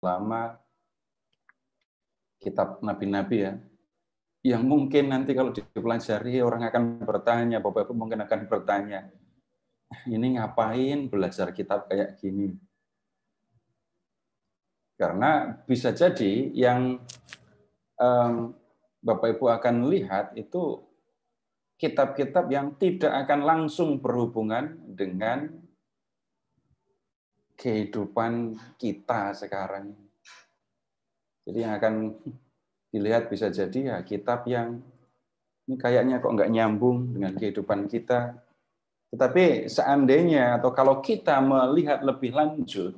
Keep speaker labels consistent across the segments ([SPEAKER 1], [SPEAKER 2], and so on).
[SPEAKER 1] lama kitab nabi-nabi ya, yang mungkin nanti kalau dipelajari orang akan bertanya, Bapak Ibu mungkin akan bertanya, eh, ini ngapain belajar kitab kayak gini? Karena bisa jadi yang um, Bapak Ibu akan lihat itu kitab-kitab yang tidak akan langsung berhubungan dengan kehidupan kita sekarang. Jadi yang akan dilihat bisa jadi ya kitab yang ini kayaknya kok nggak nyambung dengan kehidupan kita. Tetapi seandainya atau kalau kita melihat lebih lanjut,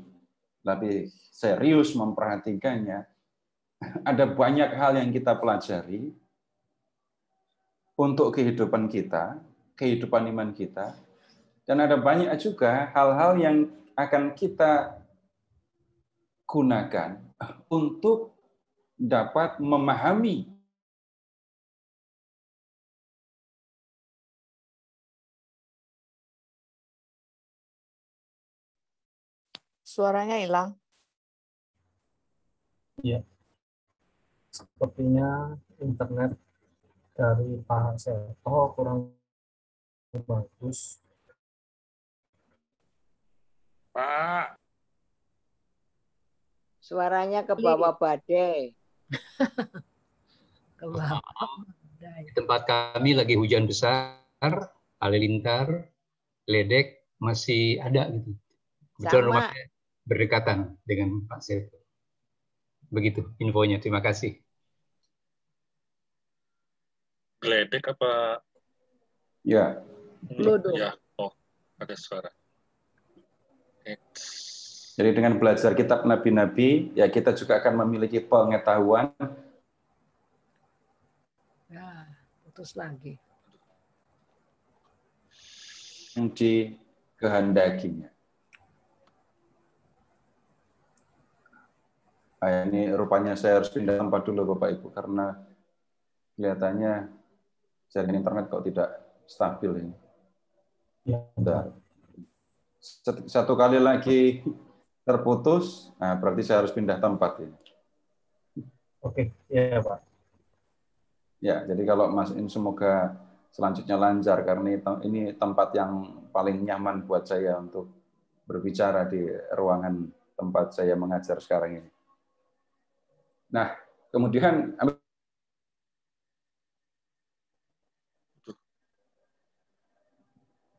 [SPEAKER 1] lebih serius memperhatikannya, ada banyak hal yang kita pelajari untuk kehidupan kita, kehidupan iman kita, dan ada banyak juga hal-hal yang akan kita gunakan untuk dapat memahami
[SPEAKER 2] Suaranya hilang.
[SPEAKER 3] Iya. Sepertinya internet dari Pak Seto kurang bagus.
[SPEAKER 4] Pak.
[SPEAKER 2] Suaranya ke bawah badai.
[SPEAKER 4] ke bawah badai. tempat kami lagi hujan besar, halilintar, ledek masih ada gitu. Kebetulan rumahnya berdekatan dengan Pak Silvio. Begitu infonya. Terima kasih. Ledek apa? Ya. Hmm, Lodo. Ya. Oh, ada
[SPEAKER 1] suara. Jadi dengan belajar kitab nabi-nabi, ya kita juga akan memiliki pengetahuan.
[SPEAKER 3] Ya, putus lagi.
[SPEAKER 1] Yang kehendakinya. Nah, ini rupanya saya harus pindah tempat dulu Bapak Ibu karena kelihatannya jaringan internet kok tidak stabil ini. Ya. Bentar satu kali lagi terputus, nah berarti saya harus pindah tempat ini. Oke, ya Pak. Ya, jadi kalau Mas In semoga selanjutnya lancar karena ini tempat yang paling nyaman buat saya untuk berbicara di ruangan tempat saya mengajar sekarang ini. Nah, kemudian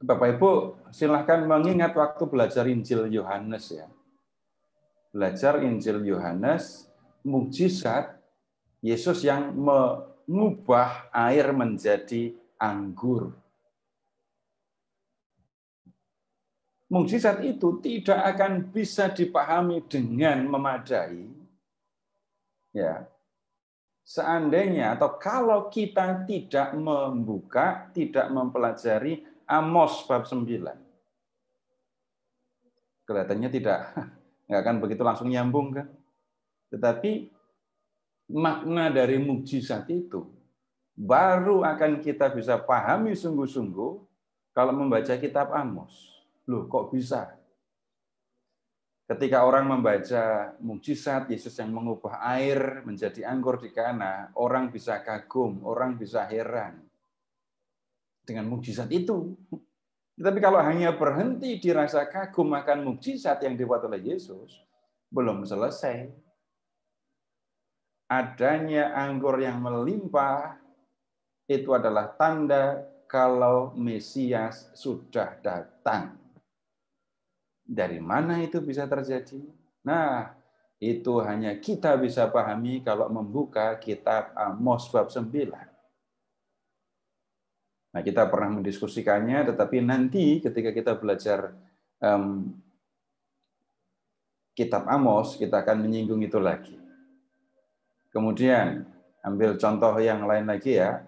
[SPEAKER 1] Bapak Ibu silahkan mengingat waktu belajar Injil Yohanes ya. Belajar Injil Yohanes, mukjizat Yesus yang mengubah air menjadi anggur. Mukjizat itu tidak akan bisa dipahami dengan memadai ya seandainya atau kalau kita tidak membuka, tidak mempelajari Amos bab 9. Kelihatannya tidak nggak akan begitu langsung nyambung kan. Tetapi makna dari mukjizat itu baru akan kita bisa pahami sungguh-sungguh kalau membaca kitab Amos. Loh, kok bisa? Ketika orang membaca mukjizat Yesus yang mengubah air menjadi anggur di Kana, orang bisa kagum, orang bisa heran dengan mukjizat itu. Tapi kalau hanya berhenti dirasa kagum akan mukjizat yang dibuat oleh Yesus, belum selesai. Adanya anggur yang melimpah itu adalah tanda kalau Mesias sudah datang. Dari mana itu bisa terjadi? Nah, itu hanya kita bisa pahami kalau membuka kitab Amos bab 9. Nah, kita pernah mendiskusikannya, tetapi nanti ketika kita belajar um, kitab Amos, kita akan menyinggung itu lagi. Kemudian, ambil contoh yang lain lagi ya.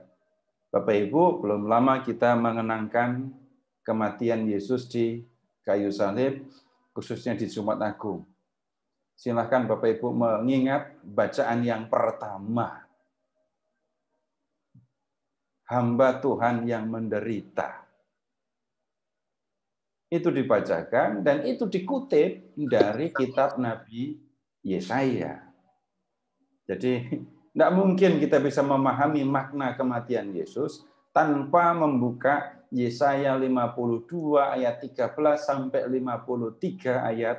[SPEAKER 1] Bapak Ibu, belum lama kita mengenangkan kematian Yesus di kayu salib, khususnya di Jumat Agung. Silahkan Bapak Ibu mengingat bacaan yang pertama hamba Tuhan yang menderita. Itu dibacakan dan itu dikutip dari kitab Nabi Yesaya. Jadi tidak mungkin kita bisa memahami makna kematian Yesus tanpa membuka Yesaya 52 ayat 13 sampai 53 ayat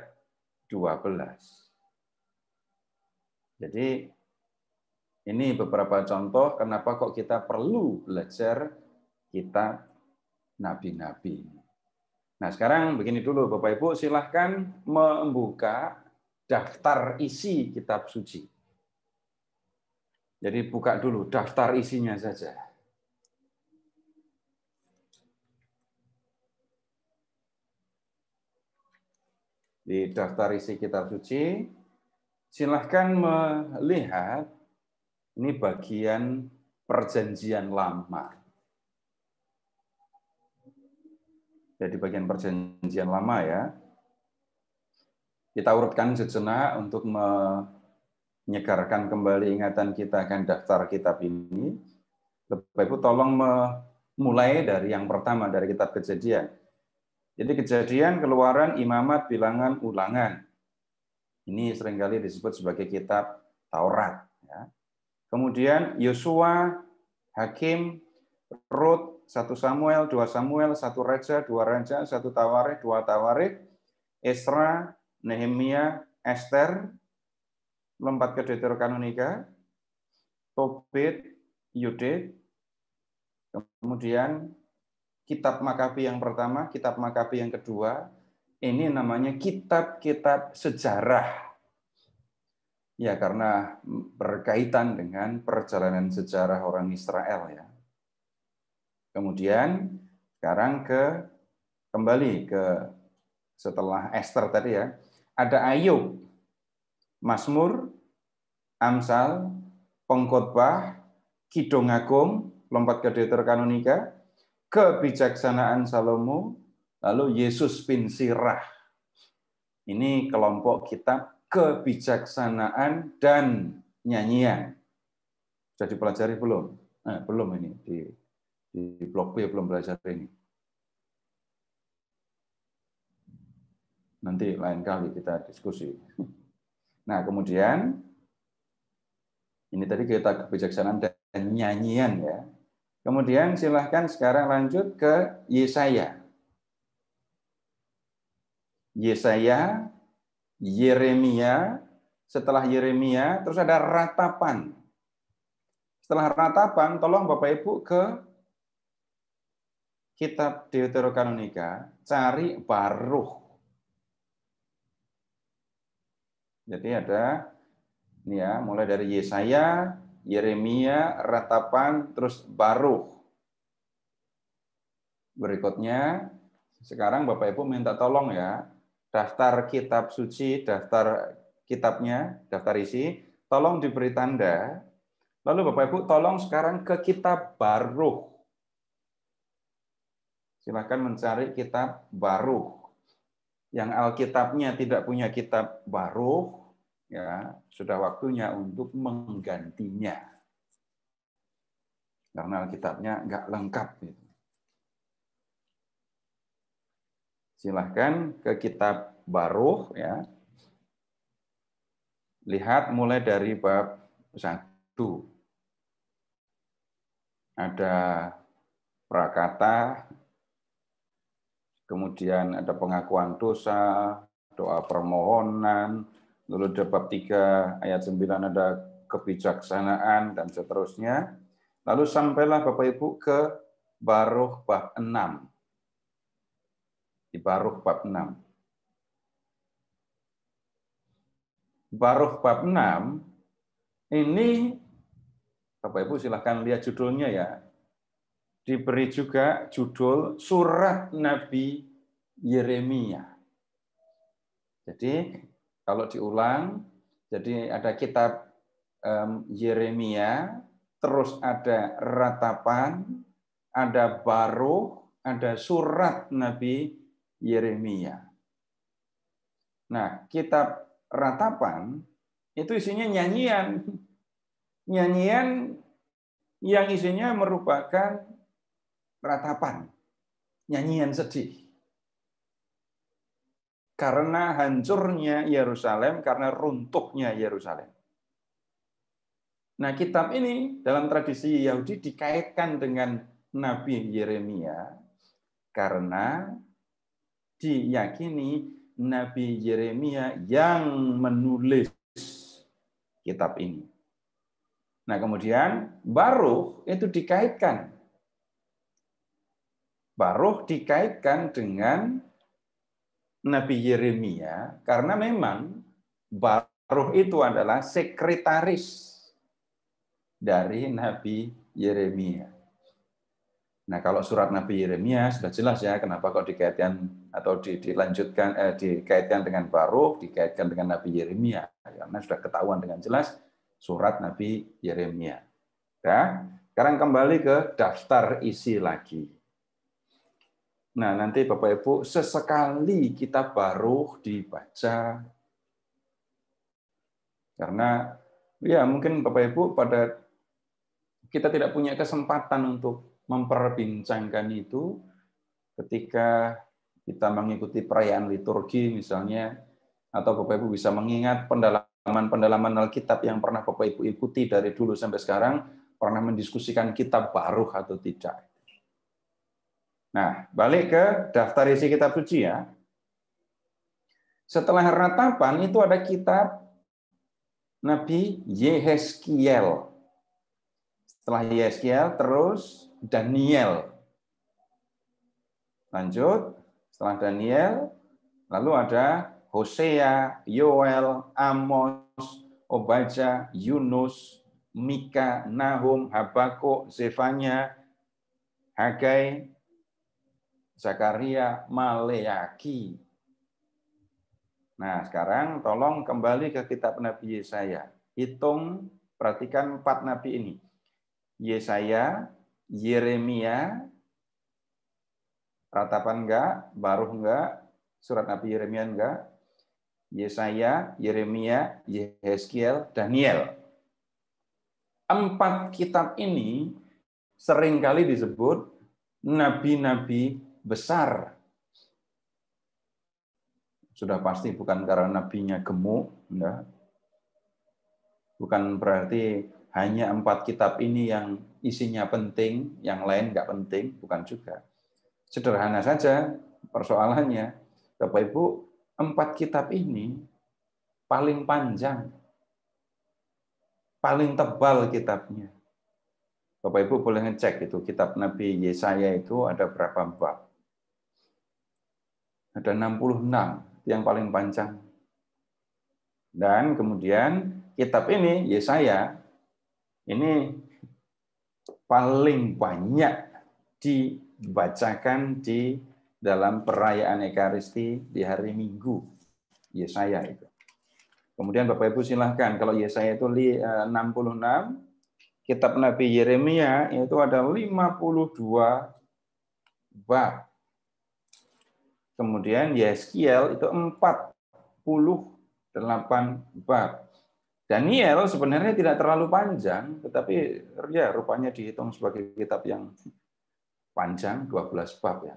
[SPEAKER 1] 12. Jadi ini beberapa contoh kenapa kok kita perlu belajar kitab nabi-nabi. Nah sekarang begini dulu Bapak Ibu silahkan membuka daftar isi kitab suci. Jadi buka dulu daftar isinya saja. Di daftar isi kitab suci, silahkan melihat ini bagian perjanjian lama. Jadi bagian perjanjian lama ya. Kita urutkan sejenak untuk menyegarkan kembali ingatan kita akan daftar kitab ini. Bapak Ibu tolong memulai dari yang pertama dari kitab kejadian. Jadi kejadian, keluaran, imamat, bilangan, ulangan. Ini seringkali disebut sebagai kitab Taurat. Kemudian Yosua, Hakim, Rut, 1 Samuel, 2 Samuel, 1 Raja, 2 Raja, 1 Tawarik, 2 Tawarik, Esra, Nehemia, Esther, lompat ke Deuterokanonika, Tobit, Yudit, kemudian kitab Makabi yang pertama, kitab Makabi yang kedua, ini namanya kitab-kitab sejarah Ya, karena berkaitan dengan perjalanan sejarah orang Israel ya. Kemudian sekarang ke kembali ke setelah Esther tadi ya, ada Ayub, Mazmur, Amsal, Pengkhotbah, Kidung Agung, lompat ke Deuterkanonika, kebijaksanaan Salomo, lalu Yesus bin Sirah. Ini kelompok kitab kebijaksanaan dan nyanyian. Sudah dipelajari belum? Eh, belum ini di di blog B ya, belum belajar ini. Nanti lain kali kita diskusi. Nah, kemudian ini tadi kita kebijaksanaan dan nyanyian ya. Kemudian silahkan sekarang lanjut ke Yesaya. Yesaya Yeremia, setelah Yeremia, terus ada ratapan. Setelah ratapan, tolong Bapak Ibu ke kitab Deuterokanonika, cari Baruch. Jadi ada ini ya, mulai dari Yesaya, Yeremia, Ratapan, terus Baruch. Berikutnya, sekarang Bapak Ibu minta tolong ya, daftar kitab suci, daftar kitabnya, daftar isi, tolong diberi tanda. Lalu Bapak Ibu tolong sekarang ke kitab baru. Silakan mencari kitab baru Yang Alkitabnya tidak punya kitab baru. ya sudah waktunya untuk menggantinya. Karena Alkitabnya nggak lengkap. Gitu. Silahkan ke kitab Baruh ya. Lihat mulai dari bab 1. Ada prakata, kemudian ada pengakuan dosa, doa permohonan, lalu ada bab 3 ayat 9 ada kebijaksanaan dan seterusnya. Lalu sampailah Bapak Ibu ke Baruh bab 6 di Baruch bab 6. Baruch bab 6 ini Bapak Ibu silahkan lihat judulnya ya. Diberi juga judul Surat Nabi Yeremia. Jadi kalau diulang, jadi ada kitab Yeremia, terus ada ratapan, ada baruh, ada surat Nabi Yeremia. Nah, kitab ratapan itu isinya nyanyian. Nyanyian yang isinya merupakan ratapan. Nyanyian sedih. Karena hancurnya Yerusalem, karena runtuhnya Yerusalem. Nah, kitab ini dalam tradisi Yahudi dikaitkan dengan Nabi Yeremia karena diyakini Nabi Yeremia yang menulis kitab ini. Nah, kemudian Baruh itu dikaitkan. Baruh dikaitkan dengan Nabi Yeremia karena memang Baruh itu adalah sekretaris dari Nabi Yeremia. Nah, kalau surat Nabi Yeremia sudah jelas ya kenapa kok dikaitkan atau di, dilanjutkan eh, dikaitkan dengan Baruk, dikaitkan dengan Nabi Yeremia karena sudah ketahuan dengan jelas surat Nabi Yeremia. Ya. Sekarang kembali ke daftar isi lagi. Nah, nanti Bapak Ibu sesekali kita Baruk dibaca karena ya mungkin Bapak Ibu pada kita tidak punya kesempatan untuk memperbincangkan itu ketika kita mengikuti perayaan liturgi misalnya atau Bapak Ibu bisa mengingat pendalaman-pendalaman Alkitab yang pernah Bapak Ibu ikuti dari dulu sampai sekarang pernah mendiskusikan kitab baru atau tidak. Nah, balik ke daftar isi kitab suci ya. Setelah ratapan itu ada kitab Nabi Yehezkiel. Setelah Yehezkiel terus Daniel. Lanjut, setelah Daniel, lalu ada Hosea, Yoel, Amos, Obaja, Yunus, Mika, Nahum, Habakuk, Zefanya, Hagai, Zakaria, Maleaki. Nah, sekarang tolong kembali ke kitab Nabi Yesaya. Hitung, perhatikan empat nabi ini. Yesaya, Yeremia, Ratapan enggak, baru enggak, Surat Nabi Yeremia enggak, Yesaya, Yeremia, Yehezkiel, Daniel. Empat kitab ini seringkali disebut nabi-nabi besar. Sudah pasti bukan karena nabinya gemuk, enggak. Bukan berarti hanya empat kitab ini yang isinya penting, yang lain nggak penting, bukan juga. Sederhana saja persoalannya. Bapak Ibu, empat kitab ini paling panjang, paling tebal kitabnya. Bapak Ibu boleh ngecek itu kitab Nabi Yesaya itu ada berapa bab. Ada 66 yang paling panjang. Dan kemudian kitab ini Yesaya ini paling banyak dibacakan di dalam perayaan Ekaristi di hari Minggu. Yesaya itu. Kemudian Bapak Ibu silahkan, kalau Yesaya itu 66, eh, kitab Nabi Yeremia itu ada 52 bab. Kemudian Yeskiel itu 48 bab. Daniel sebenarnya tidak terlalu panjang, tetapi ya rupanya dihitung sebagai kitab yang panjang, 12 bab ya.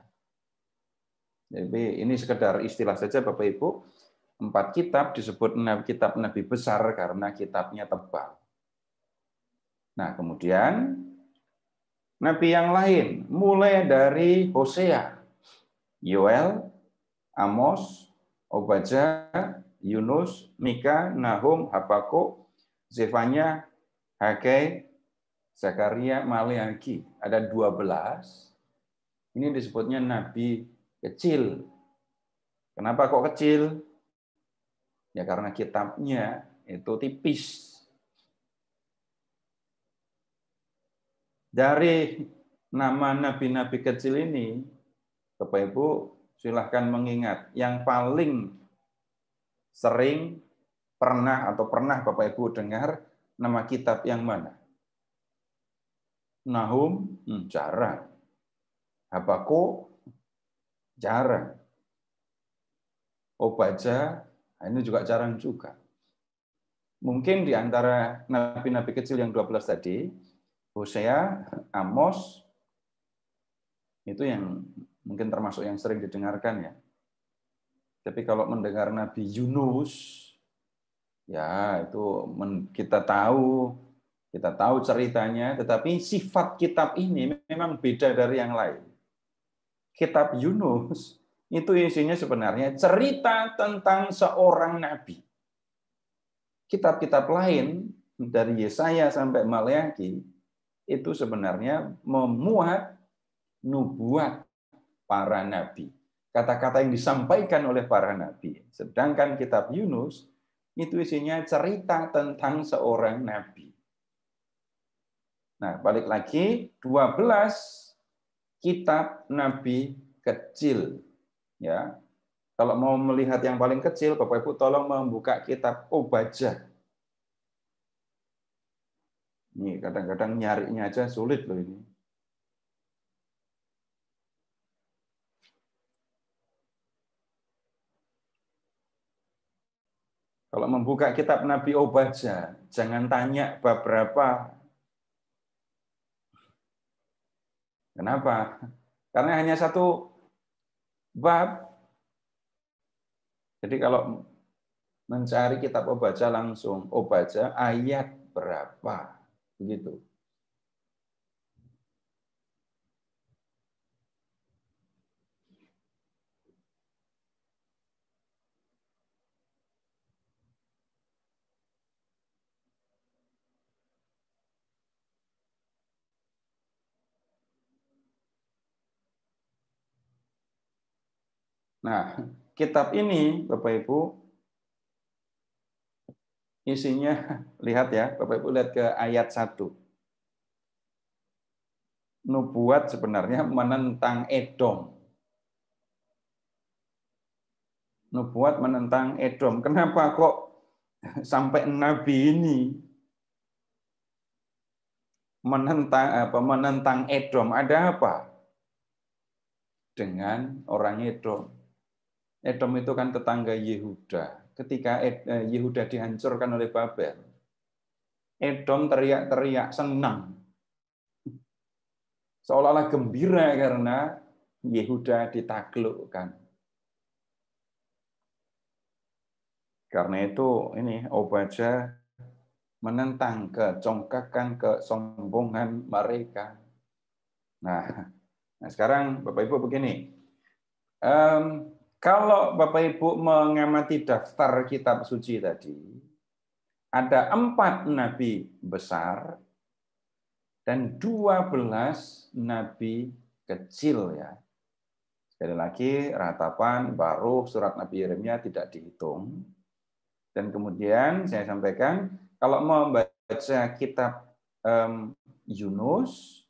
[SPEAKER 1] Jadi ini sekedar istilah saja Bapak Ibu, empat kitab disebut kitab Nabi besar karena kitabnya tebal. Nah kemudian Nabi yang lain, mulai dari Hosea, Yoel, Amos, Obaja. Yunus, Mika, Nahum, Habakuk, Zefanya, Hake, Zakaria, Maleaki. Ada 12. Ini disebutnya nabi kecil. Kenapa kok kecil? Ya karena kitabnya itu tipis. Dari nama nabi-nabi kecil ini, Bapak Ibu silahkan mengingat yang paling sering pernah atau pernah Bapak Ibu dengar nama kitab yang mana? Nahum hmm, jarang. Habako jarang. Obaja nah, ini juga jarang juga. Mungkin di antara nabi-nabi kecil yang 12 tadi, Hosea, Amos, itu yang mungkin termasuk yang sering didengarkan ya. Tapi kalau mendengar Nabi Yunus, ya itu kita tahu, kita tahu ceritanya, tetapi sifat kitab ini memang beda dari yang lain. Kitab Yunus itu isinya sebenarnya cerita tentang seorang nabi. Kitab-kitab lain dari Yesaya sampai Maleakhi itu sebenarnya memuat nubuat para nabi kata-kata yang disampaikan oleh para nabi. Sedangkan kitab Yunus itu isinya cerita tentang seorang nabi. Nah, balik lagi 12 kitab nabi kecil ya. Kalau mau melihat yang paling kecil, Bapak Ibu tolong membuka kitab Obajah. Ini kadang-kadang nyarinya aja sulit loh ini. Kalau membuka kitab Nabi Obaja, jangan tanya bab berapa. Kenapa? Karena hanya satu bab. Jadi kalau mencari kitab Obaja langsung, Obaja ayat berapa? Begitu. Nah, kitab ini Bapak Ibu isinya lihat ya, Bapak Ibu lihat ke ayat 1. Nubuat sebenarnya menentang Edom. Nubuat menentang Edom. Kenapa kok sampai nabi ini menentang apa menentang Edom? Ada apa? Dengan orang Edom Edom itu kan tetangga Yehuda. Ketika eh, Yehuda dihancurkan oleh Babel, Edom teriak-teriak senang. Seolah-olah gembira karena Yehuda ditaklukkan. Karena itu ini Obaja menentang kecongkakan kesombongan mereka. Nah, nah sekarang Bapak Ibu begini, um, kalau Bapak Ibu mengamati daftar kitab suci tadi, ada empat nabi besar dan dua belas nabi kecil ya. Sekali lagi, ratapan, baru surat Nabi Yeremia tidak dihitung. Dan kemudian saya sampaikan, kalau mau membaca kitab mmm, Yunus,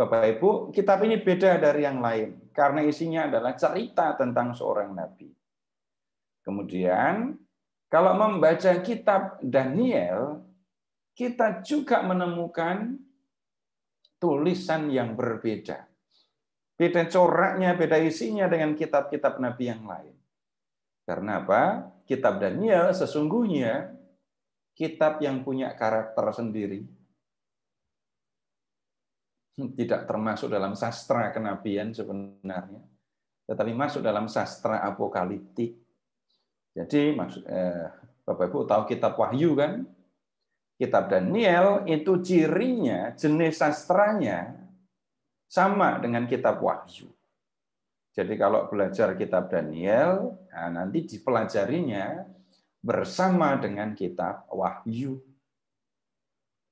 [SPEAKER 1] Bapak Ibu, kitab ini beda dari yang lain karena isinya adalah cerita tentang seorang nabi. Kemudian, kalau membaca kitab Daniel, kita juga menemukan tulisan yang berbeda. Beda coraknya, beda isinya dengan kitab-kitab nabi yang lain. Karena apa? Kitab Daniel sesungguhnya kitab yang punya karakter sendiri, tidak termasuk dalam sastra kenabian sebenarnya, tetapi masuk dalam sastra apokaliptik. Jadi maksud eh, Bapak Ibu tahu kitab Wahyu kan? Kitab Daniel itu cirinya, jenis sastranya sama dengan kitab Wahyu. Jadi kalau belajar kitab Daniel, nah nanti dipelajarinya bersama dengan kitab Wahyu.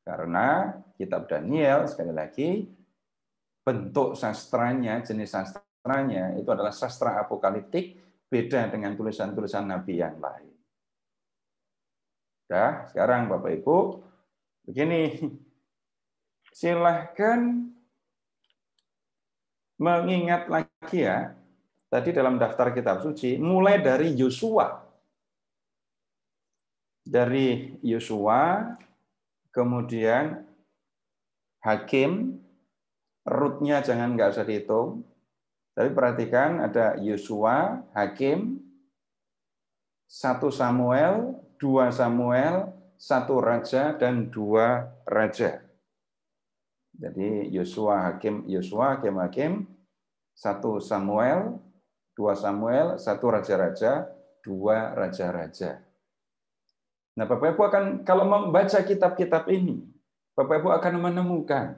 [SPEAKER 1] Karena kitab Daniel sekali lagi bentuk sastranya, jenis sastranya itu adalah sastra apokaliptik beda dengan tulisan-tulisan nabi yang lain. Dah, sekarang Bapak Ibu begini. Silahkan mengingat lagi ya, tadi dalam daftar kitab suci, mulai dari Yosua. Dari Yosua, kemudian Hakim, rootnya jangan nggak usah dihitung. Tapi perhatikan ada Yosua, Hakim, satu Samuel, dua Samuel, satu Raja, dan dua Raja. Jadi Yosua, Hakim, Yosua, Hakim, Hakim, 1 Samuel, dua Samuel, satu Raja-Raja, dua Raja-Raja. Nah Bapak-Ibu akan, kalau membaca kitab-kitab ini, Bapak Ibu akan menemukan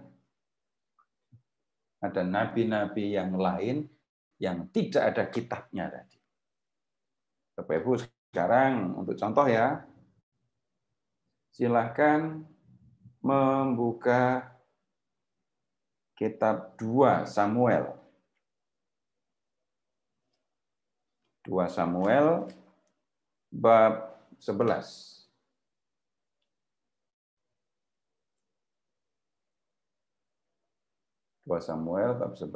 [SPEAKER 1] ada nabi-nabi yang lain yang tidak ada kitabnya tadi. Bapak Ibu sekarang untuk contoh ya, silahkan membuka kitab 2 Samuel. 2 Samuel bab 11. 2 Samuel bab 11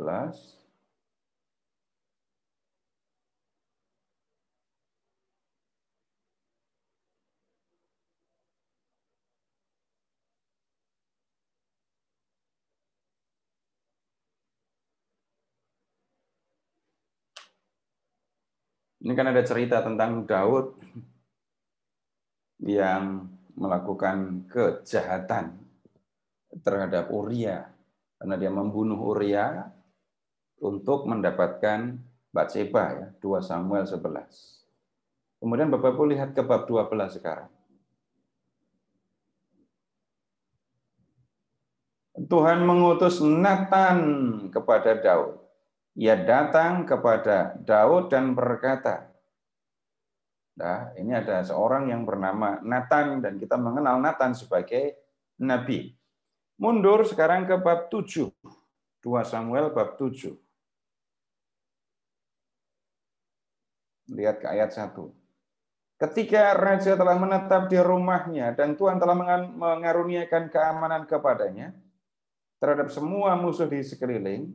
[SPEAKER 1] Ini kan ada cerita tentang Daud yang melakukan kejahatan terhadap Uria karena dia membunuh Uria untuk mendapatkan Batseba ya, 2 Samuel 11. Kemudian Bapak Ibu lihat ke bab 12 sekarang. Tuhan mengutus Nathan kepada Daud. Ia datang kepada Daud dan berkata, Nah, ini ada seorang yang bernama Nathan dan kita mengenal Nathan sebagai nabi. Mundur sekarang ke bab 7. 2 Samuel bab 7. Lihat ke ayat 1. Ketika raja telah menetap di rumahnya dan Tuhan telah mengaruniakan keamanan kepadanya terhadap semua musuh di sekeliling,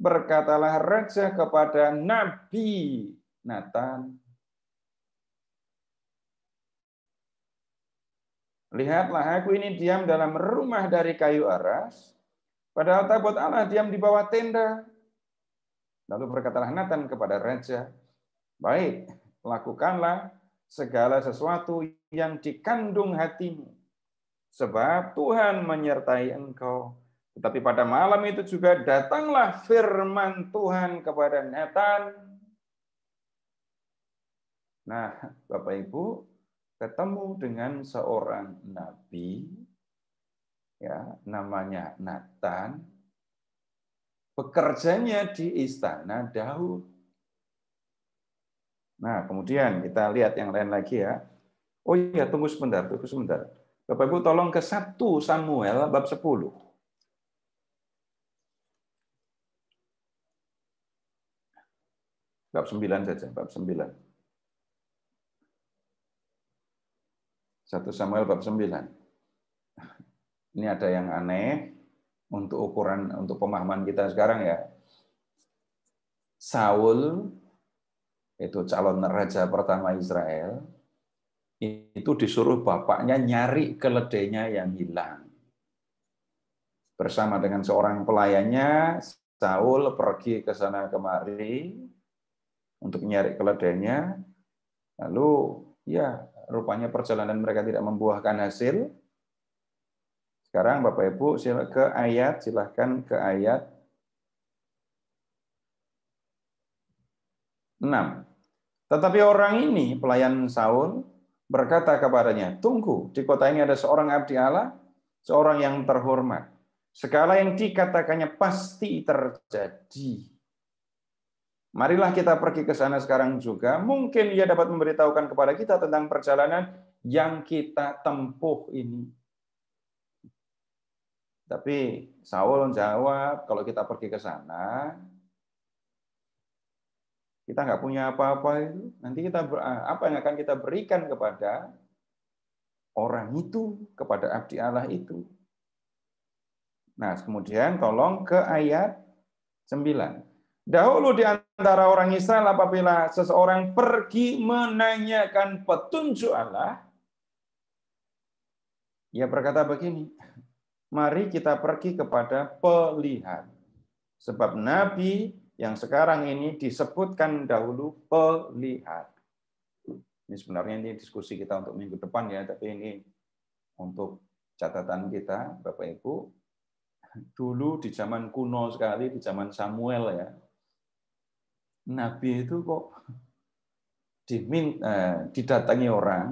[SPEAKER 1] berkatalah raja kepada Nabi Nathan, Lihatlah aku ini diam dalam rumah dari kayu aras, padahal tabut Allah diam di bawah tenda. Lalu berkatalah Nathan kepada raja, "Baik, lakukanlah segala sesuatu yang dikandung hatimu, sebab Tuhan menyertai engkau." Tetapi pada malam itu juga datanglah firman Tuhan kepada Nathan. Nah, Bapak Ibu, ketemu dengan seorang nabi ya namanya Nathan bekerjanya di istana Daud. Nah, kemudian kita lihat yang lain lagi ya. Oh iya, tunggu sebentar, tunggu sebentar. Bapak Ibu tolong ke 1 Samuel bab 10. 9 saja, bab 9. 1 Samuel bab 9. Ini ada yang aneh untuk ukuran untuk pemahaman kita sekarang ya. Saul itu calon raja pertama Israel itu disuruh bapaknya nyari keledainya yang hilang. Bersama dengan seorang pelayannya, Saul pergi ke sana kemari untuk nyari keledainya. Lalu ya rupanya perjalanan mereka tidak membuahkan hasil. Sekarang Bapak Ibu silakan ke ayat, silahkan ke ayat 6. Tetapi orang ini, pelayan Saul, berkata kepadanya, Tunggu, di kota ini ada seorang abdi Allah, seorang yang terhormat. Segala yang dikatakannya pasti terjadi. Marilah kita pergi ke sana sekarang juga. Mungkin ia dapat memberitahukan kepada kita tentang perjalanan yang kita tempuh ini. Tapi Saul menjawab, kalau kita pergi ke sana, kita nggak punya apa-apa itu. Nanti kita eh, apa yang akan kita berikan kepada orang itu, kepada abdi Allah itu. Nah, kemudian tolong ke ayat 9. Dahulu di antara antara orang Israel apabila seseorang pergi menanyakan petunjuk Allah, ia berkata begini, mari kita pergi kepada pelihat. Sebab Nabi yang sekarang ini disebutkan dahulu pelihat. Ini sebenarnya ini diskusi kita untuk minggu depan ya, tapi ini untuk catatan kita, Bapak Ibu. Dulu di zaman kuno sekali, di zaman Samuel ya, Nabi itu kok diminta, eh, didatangi orang,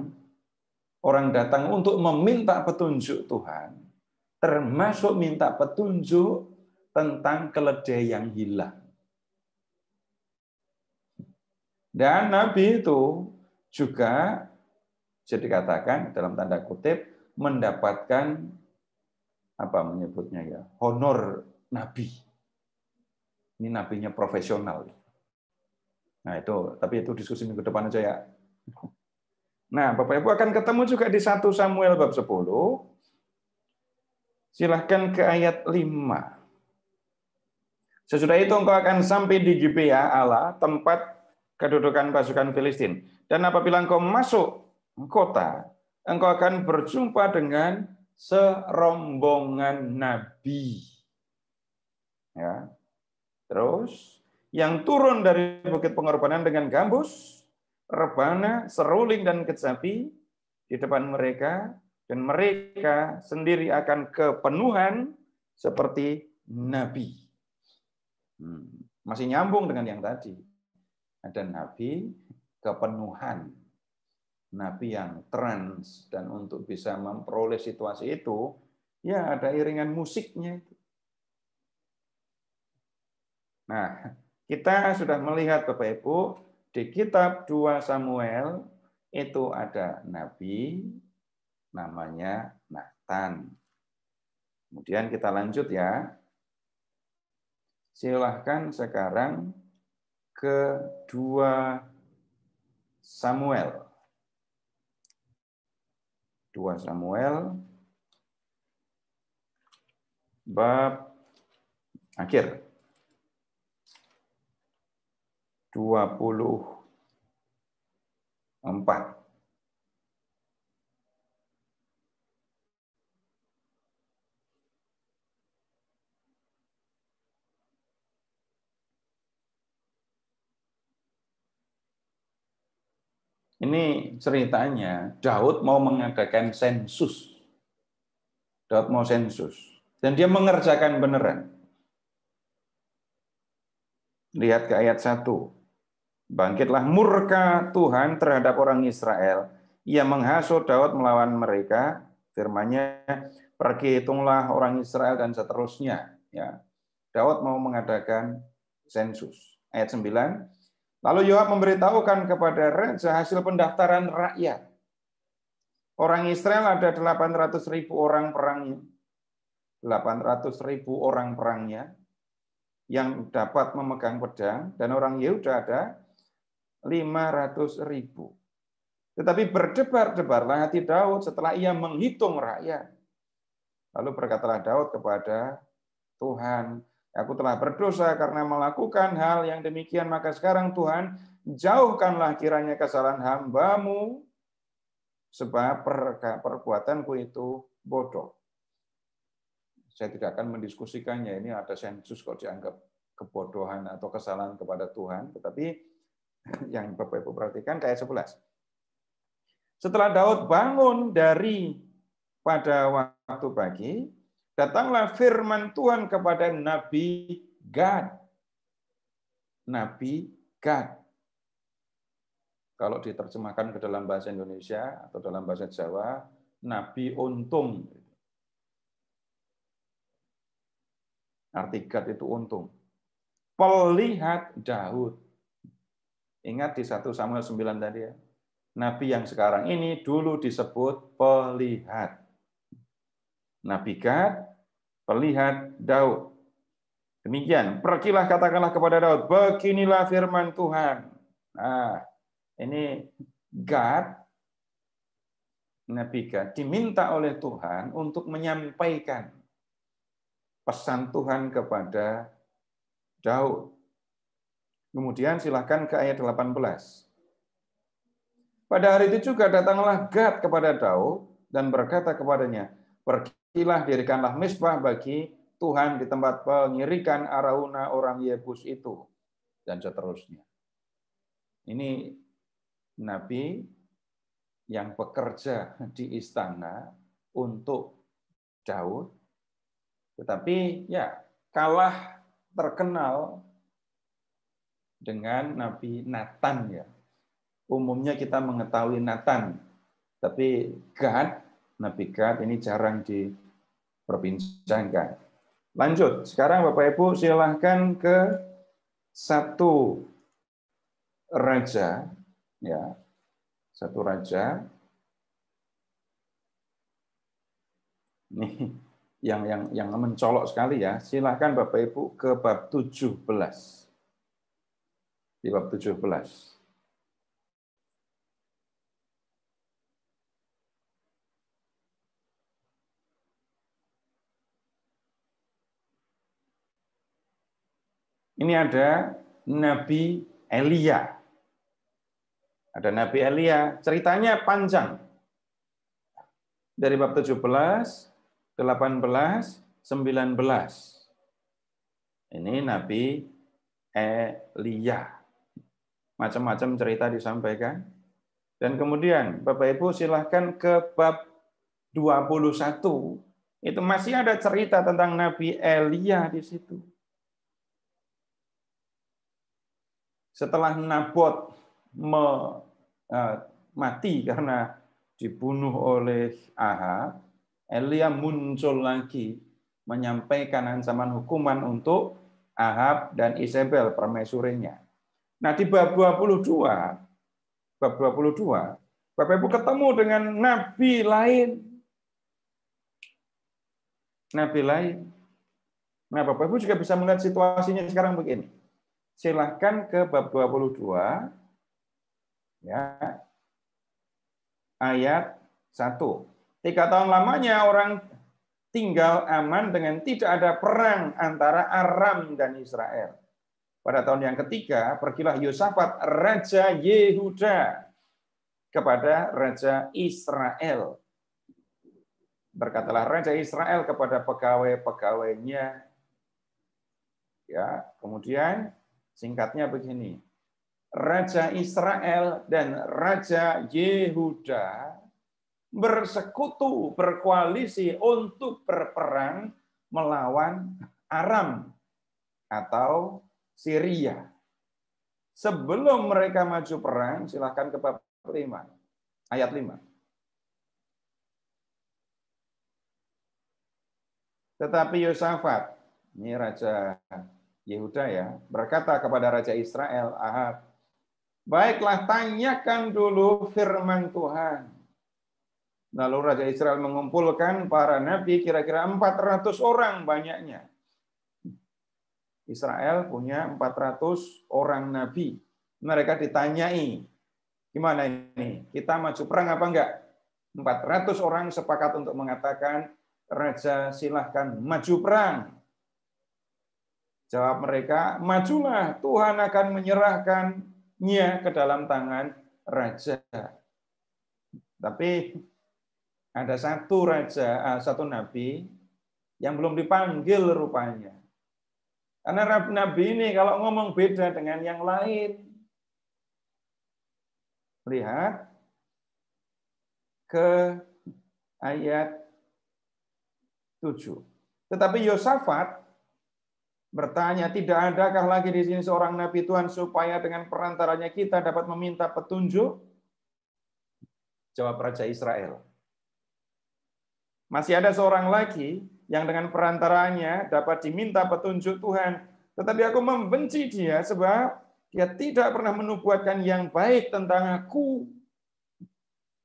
[SPEAKER 1] orang datang untuk meminta petunjuk Tuhan, termasuk minta petunjuk tentang keledai yang hilang. Dan Nabi itu juga bisa dikatakan dalam tanda kutip mendapatkan apa menyebutnya ya honor Nabi. Ini nabinya profesional. Nah itu, tapi itu diskusi minggu depan aja ya. Nah, Bapak Ibu akan ketemu juga di 1 Samuel bab 10. Silahkan ke ayat 5. Sesudah itu engkau akan sampai di Gibea Allah, tempat kedudukan pasukan Filistin. Dan apabila engkau masuk kota, engkau akan berjumpa dengan serombongan nabi. Ya. Terus yang turun dari bukit pengorbanan dengan gambus, rebana, seruling, dan kecapi di depan mereka, dan mereka sendiri akan kepenuhan seperti nabi. Hmm, masih nyambung dengan yang tadi. Ada nabi kepenuhan. Nabi yang trans dan untuk bisa memperoleh situasi itu, ya ada iringan musiknya Nah, kita sudah melihat Bapak Ibu di kitab 2 Samuel itu ada nabi namanya Nathan. Kemudian kita lanjut ya. Silahkan sekarang ke 2 Samuel. 2 Samuel bab akhir. 24. Ini ceritanya Daud mau mengadakan sensus. Daud mau sensus. Dan dia mengerjakan beneran. Lihat ke ayat 1. Bangkitlah murka Tuhan terhadap orang Israel. Ia menghasut Daud melawan mereka. Firmannya, pergi orang Israel dan seterusnya. Ya. Daud mau mengadakan sensus. Ayat 9. Lalu Yoab memberitahukan kepada Raja hasil pendaftaran rakyat. Orang Israel ada 800 ribu orang perangnya. 800 ribu orang perangnya yang dapat memegang pedang. Dan orang Yehuda ada 500 ribu. Tetapi berdebar-debarlah hati Daud setelah ia menghitung rakyat. Lalu berkatalah Daud kepada Tuhan, aku telah berdosa karena melakukan hal yang demikian, maka sekarang Tuhan, jauhkanlah kiranya kesalahan hambamu, sebab perbuatanku itu bodoh. Saya tidak akan mendiskusikannya, ini ada sensus kalau dianggap kebodohan atau kesalahan kepada Tuhan, tetapi yang Bapak Ibu perhatikan ayat 11. Setelah Daud bangun dari pada waktu pagi, datanglah firman Tuhan kepada Nabi Gad. Nabi Gad. Kalau diterjemahkan ke dalam bahasa Indonesia atau dalam bahasa Jawa, Nabi Untung. Arti Gad itu untung. Pelihat Daud. Ingat di 1 Samuel 9 tadi ya. Nabi yang sekarang ini dulu disebut pelihat. Nabi Gad, pelihat Daud. Demikian, pergilah katakanlah kepada Daud, beginilah firman Tuhan. Nah, ini Gad, Nabi Gad, diminta oleh Tuhan untuk menyampaikan pesan Tuhan kepada Daud. Kemudian silahkan ke ayat 18. Pada hari itu juga datanglah Gad kepada Daud dan berkata kepadanya, Pergilah dirikanlah misbah bagi Tuhan di tempat pengirikan Arauna orang Yebus itu. Dan seterusnya. Ini Nabi yang bekerja di istana untuk Daud, tetapi ya kalah terkenal dengan Nabi Nathan ya. Umumnya kita mengetahui Nathan, tapi Gad, Nabi Gad ini jarang diperbincangkan. Lanjut, sekarang Bapak Ibu silahkan ke satu raja, ya satu raja. Nih, yang yang yang mencolok sekali ya. Silahkan Bapak Ibu ke bab 17 di bab 17. Ini ada Nabi Elia. Ada Nabi Elia, ceritanya panjang. Dari bab 17, 18, 19. Ini Nabi Elia macam-macam cerita disampaikan. Dan kemudian Bapak Ibu silahkan ke bab 21 itu masih ada cerita tentang Nabi Elia di situ. Setelah Nabot e, mati karena dibunuh oleh Ahab, Elia muncul lagi menyampaikan ancaman hukuman untuk Ahab dan Isabel permaisurinya. Nah, di bab 22, bab 22, Bapak Ibu ketemu dengan nabi lain. Nabi lain. Nah, Bapak Ibu juga bisa melihat situasinya sekarang begini. Silahkan ke bab 22 ya ayat 1. Tiga tahun lamanya orang tinggal aman dengan tidak ada perang antara Aram dan Israel pada tahun yang ketiga pergilah Yosafat raja Yehuda kepada raja Israel. Berkatalah raja Israel kepada pegawai-pegawainya. Ya, kemudian singkatnya begini. Raja Israel dan raja Yehuda bersekutu, berkoalisi untuk berperang melawan Aram atau Syria. Sebelum mereka maju perang, silahkan ke bab 5, ayat 5. Tetapi Yosafat, ini Raja Yehuda ya, berkata kepada Raja Israel, Ahab, baiklah tanyakan dulu firman Tuhan. Lalu Raja Israel mengumpulkan para nabi kira-kira 400 orang banyaknya. Israel punya 400 orang nabi. Mereka ditanyai, gimana ini? Kita maju perang apa enggak? 400 orang sepakat untuk mengatakan, Raja silahkan maju perang. Jawab mereka, majulah Tuhan akan menyerahkannya ke dalam tangan Raja. Tapi ada satu raja, eh, satu nabi yang belum dipanggil rupanya. Karena Nabi ini kalau ngomong beda dengan yang lain. Lihat ke ayat 7. Tetapi Yosafat bertanya, tidak adakah lagi di sini seorang nabi Tuhan supaya dengan perantaranya kita dapat meminta petunjuk? Jawab Raja Israel. Masih ada seorang lagi yang dengan perantaranya dapat diminta petunjuk Tuhan. Tetapi aku membenci dia sebab dia tidak pernah menubuatkan yang baik tentang aku.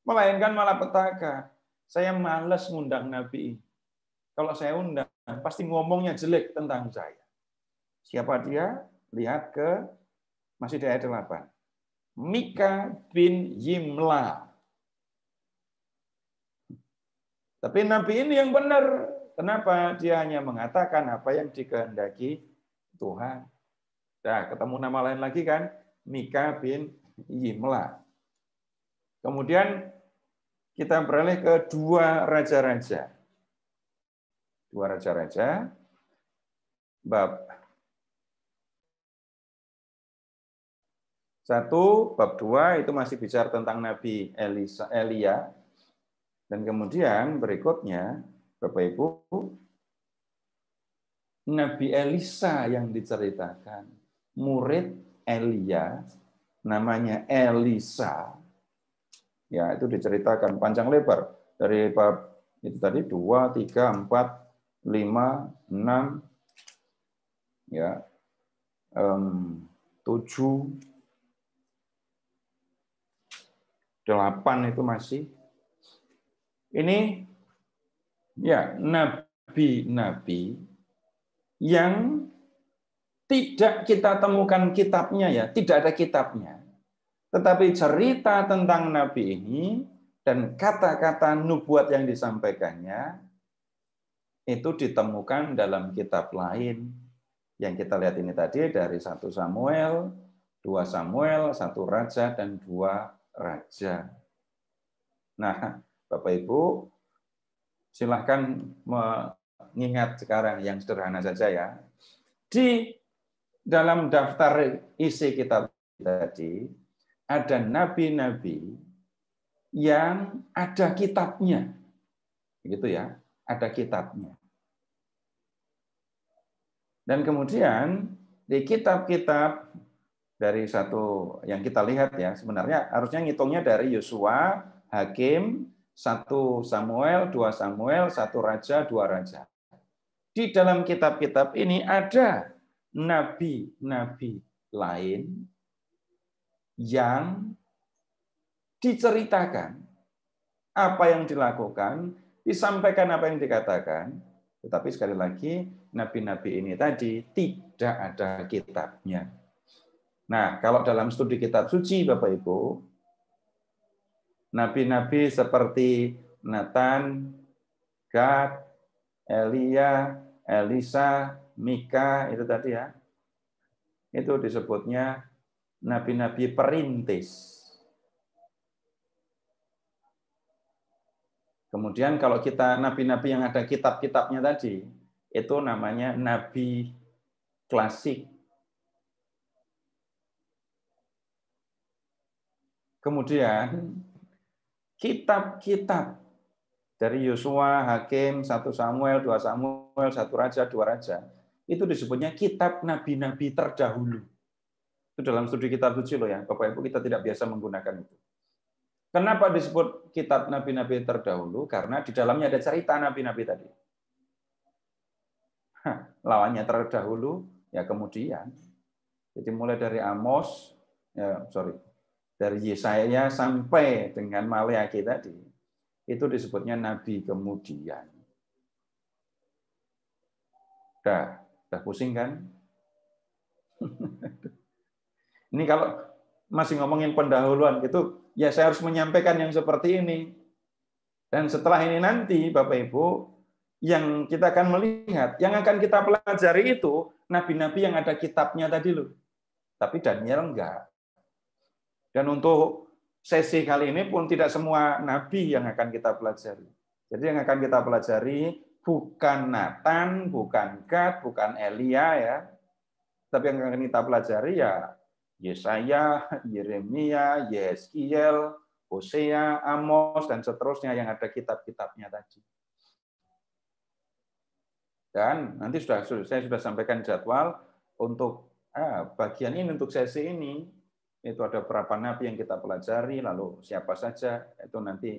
[SPEAKER 1] Melainkan malah petaka. Saya males ngundang Nabi. Kalau saya undang, pasti ngomongnya jelek tentang saya. Siapa dia? Lihat ke masih di ayat 8. Mika bin Yimla. Tapi Nabi ini yang benar Kenapa? Dia hanya mengatakan apa yang dikehendaki Tuhan. Nah, ketemu nama lain lagi kan? Mika bin Yimla. Kemudian kita beralih ke dua raja-raja. Dua raja-raja, bab satu, bab dua itu masih bicara tentang Nabi Elisa, Elia. Dan kemudian berikutnya Bapak Ibu, Nabi Elisa yang diceritakan, murid Elia, namanya Elisa, ya itu diceritakan panjang lebar dari bab itu tadi dua, tiga, empat, lima, enam, ya tujuh, delapan itu masih. Ini ya nabi-nabi yang tidak kita temukan kitabnya ya, tidak ada kitabnya. Tetapi cerita tentang nabi ini dan kata-kata nubuat yang disampaikannya itu ditemukan dalam kitab lain yang kita lihat ini tadi dari satu Samuel, dua Samuel, satu Raja dan dua Raja. Nah, Bapak Ibu, silahkan mengingat sekarang yang sederhana saja ya. Di dalam daftar isi kitab tadi, ada nabi-nabi yang ada kitabnya. Gitu ya, ada kitabnya. Dan kemudian di kitab-kitab dari satu yang kita lihat ya, sebenarnya harusnya ngitungnya dari Yosua, Hakim, satu Samuel, dua Samuel, satu Raja, dua Raja. Di dalam kitab-kitab ini ada nabi-nabi lain yang diceritakan apa yang dilakukan, disampaikan apa yang dikatakan, tetapi sekali lagi nabi-nabi ini tadi tidak ada kitabnya. Nah, kalau dalam studi kitab suci Bapak Ibu, nabi-nabi seperti Nathan, Gad, Elia, Elisa, Mika itu tadi ya. Itu disebutnya nabi-nabi perintis. Kemudian kalau kita nabi-nabi yang ada kitab-kitabnya tadi, itu namanya nabi klasik. Kemudian kitab-kitab dari Yosua, Hakim, 1 Samuel, 2 Samuel, 1 Raja, 2 Raja, itu disebutnya kitab nabi-nabi terdahulu. Itu dalam studi kitab suci loh ya, Bapak Ibu kita tidak biasa menggunakan itu. Kenapa disebut kitab nabi-nabi terdahulu? Karena di dalamnya ada cerita nabi-nabi tadi. Hah, lawannya terdahulu, ya kemudian. Jadi mulai dari Amos, ya sorry, dari Yesaya sampai dengan Maleakhi tadi itu disebutnya nabi kemudian. Dah, dah pusing kan? ini kalau masih ngomongin pendahuluan itu ya saya harus menyampaikan yang seperti ini. Dan setelah ini nanti Bapak Ibu yang kita akan melihat, yang akan kita pelajari itu nabi-nabi yang ada kitabnya tadi loh. Tapi Daniel enggak. Dan untuk sesi kali ini pun tidak semua nabi yang akan kita pelajari. Jadi yang akan kita pelajari bukan Nathan, bukan Gad, bukan Elia ya. Tapi yang akan kita pelajari ya Yesaya, Yeremia, Yeskiel, Hosea, Amos, dan seterusnya yang ada kitab-kitabnya tadi. Dan nanti sudah saya sudah sampaikan jadwal untuk ah, bagian ini untuk sesi ini itu ada berapa nabi yang kita pelajari, lalu siapa saja, itu nanti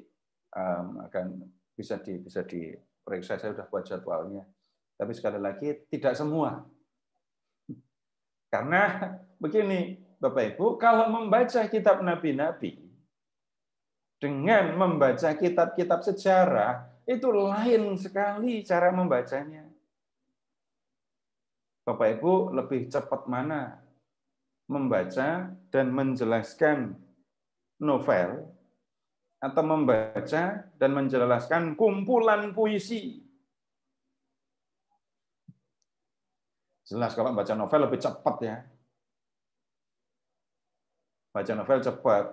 [SPEAKER 1] akan bisa di bisa diperiksa. Saya sudah buat jadwalnya. Tapi sekali lagi tidak semua. Karena begini, Bapak Ibu, kalau membaca kitab nabi-nabi dengan membaca kitab-kitab sejarah itu lain sekali cara membacanya. Bapak Ibu lebih cepat mana membaca dan menjelaskan novel atau membaca dan menjelaskan kumpulan puisi. Jelas kalau baca novel lebih cepat ya. Baca novel cepat.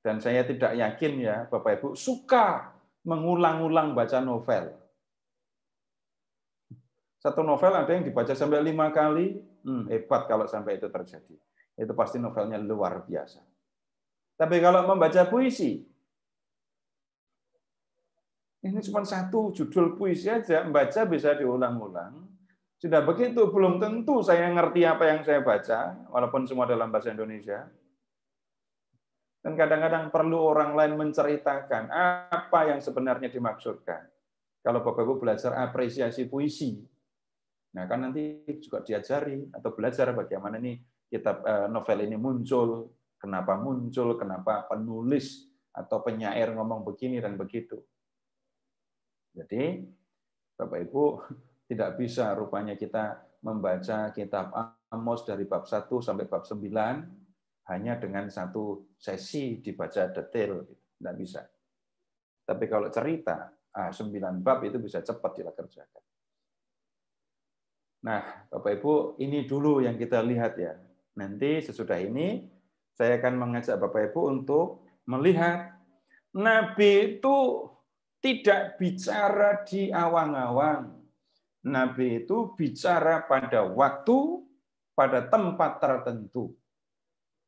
[SPEAKER 1] Dan saya tidak yakin ya Bapak Ibu suka mengulang-ulang baca novel. Satu novel ada yang dibaca sampai lima kali, hmm, hebat kalau sampai itu terjadi itu pasti novelnya luar biasa. Tapi kalau membaca puisi, ini cuma satu judul puisi aja, membaca bisa diulang-ulang. Sudah begitu, belum tentu saya ngerti apa yang saya baca, walaupun semua dalam bahasa Indonesia. Dan kadang-kadang perlu orang lain menceritakan apa yang sebenarnya dimaksudkan. Kalau Bapak Ibu belajar apresiasi puisi, nah kan nanti juga diajari atau belajar bagaimana nih kitab eh, novel ini muncul, kenapa muncul, kenapa penulis atau penyair ngomong begini dan begitu. Jadi Bapak Ibu tidak bisa rupanya kita membaca kitab Amos dari bab 1 sampai bab 9 hanya dengan satu sesi dibaca detail, tidak bisa. Tapi kalau cerita, ah, 9 bab itu bisa cepat kita Nah, Bapak Ibu, ini dulu yang kita lihat ya. Nanti sesudah ini saya akan mengajak Bapak Ibu untuk melihat Nabi itu tidak bicara di awang-awang. Nabi itu bicara pada waktu, pada tempat tertentu.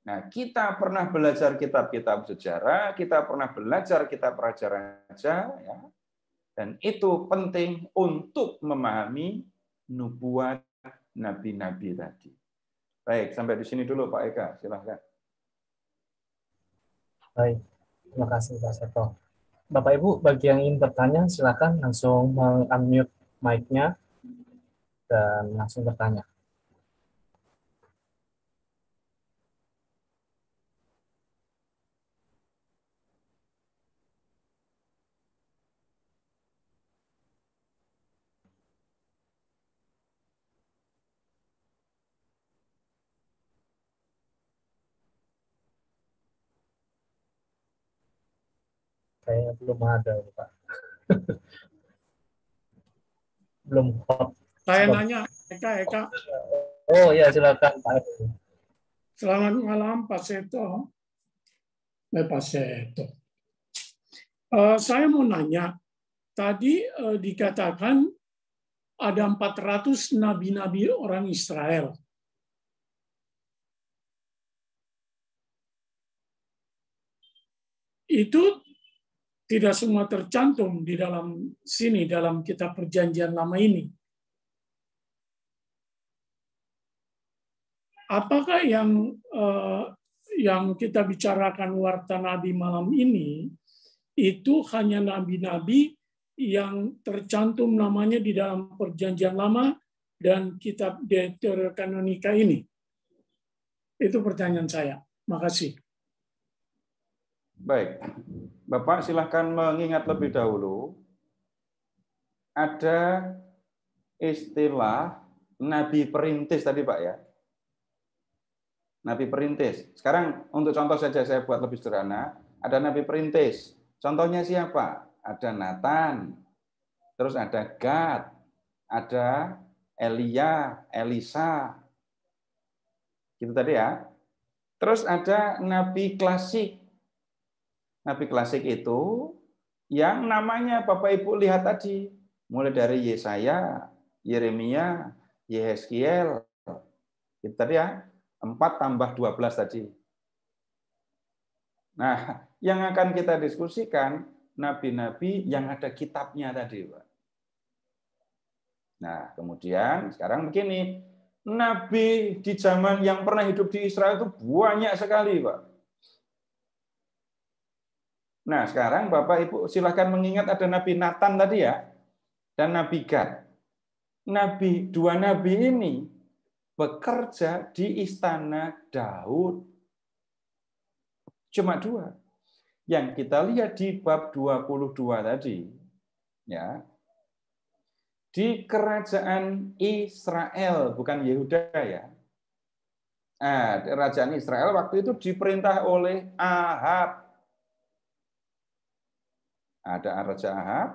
[SPEAKER 1] Nah, kita pernah belajar kitab-kitab sejarah, kita pernah belajar kitab raja-raja, ya. dan itu penting untuk memahami nubuat nabi-nabi tadi. Baik, sampai di sini dulu Pak Eka, silahkan. Baik,
[SPEAKER 3] terima kasih Pak Seto. Bapak Ibu, bagi yang ingin bertanya, silahkan langsung meng-unmute mic-nya dan langsung bertanya. belum ada Pak. belum hot. Saya Sebab... nanya Eka Eka. Oh ya silakan Pak. Selamat malam Pak Seto. Eh, Pak Seto. Uh, saya mau nanya, tadi uh, dikatakan ada 400 nabi-nabi orang Israel. Itu tidak semua tercantum di dalam sini, dalam kitab perjanjian lama ini. Apakah yang eh, yang kita bicarakan warta nabi malam ini itu hanya nabi-nabi yang tercantum namanya di dalam perjanjian lama dan kitab Deuterokanonika ini? Itu pertanyaan saya. Makasih.
[SPEAKER 1] Baik. Bapak silahkan mengingat lebih dahulu, ada istilah Nabi Perintis tadi Pak ya. Nabi Perintis. Sekarang untuk contoh saja saya buat lebih sederhana. Ada Nabi Perintis. Contohnya siapa? Ada Nathan. Terus ada Gad. Ada Elia, Elisa. Gitu tadi ya. Terus ada Nabi klasik. Nabi klasik itu yang namanya Bapak Ibu lihat tadi, mulai dari Yesaya, Yeremia, Yehezkiel, itu tadi ya, 4 tambah 12 tadi. Nah, yang akan kita diskusikan nabi-nabi yang ada kitabnya tadi, Pak. Nah, kemudian sekarang begini, nabi di zaman yang pernah hidup di Israel itu banyak sekali, Pak. Nah, sekarang Bapak Ibu silahkan mengingat ada Nabi Nathan tadi ya, dan Nabi Gad. Nabi, dua nabi ini bekerja di istana Daud. Cuma dua. Yang kita lihat di bab 22 tadi, ya. Di kerajaan Israel, bukan Yehuda ya. Nah, kerajaan Israel waktu itu diperintah oleh Ahab ada Raja Ahab.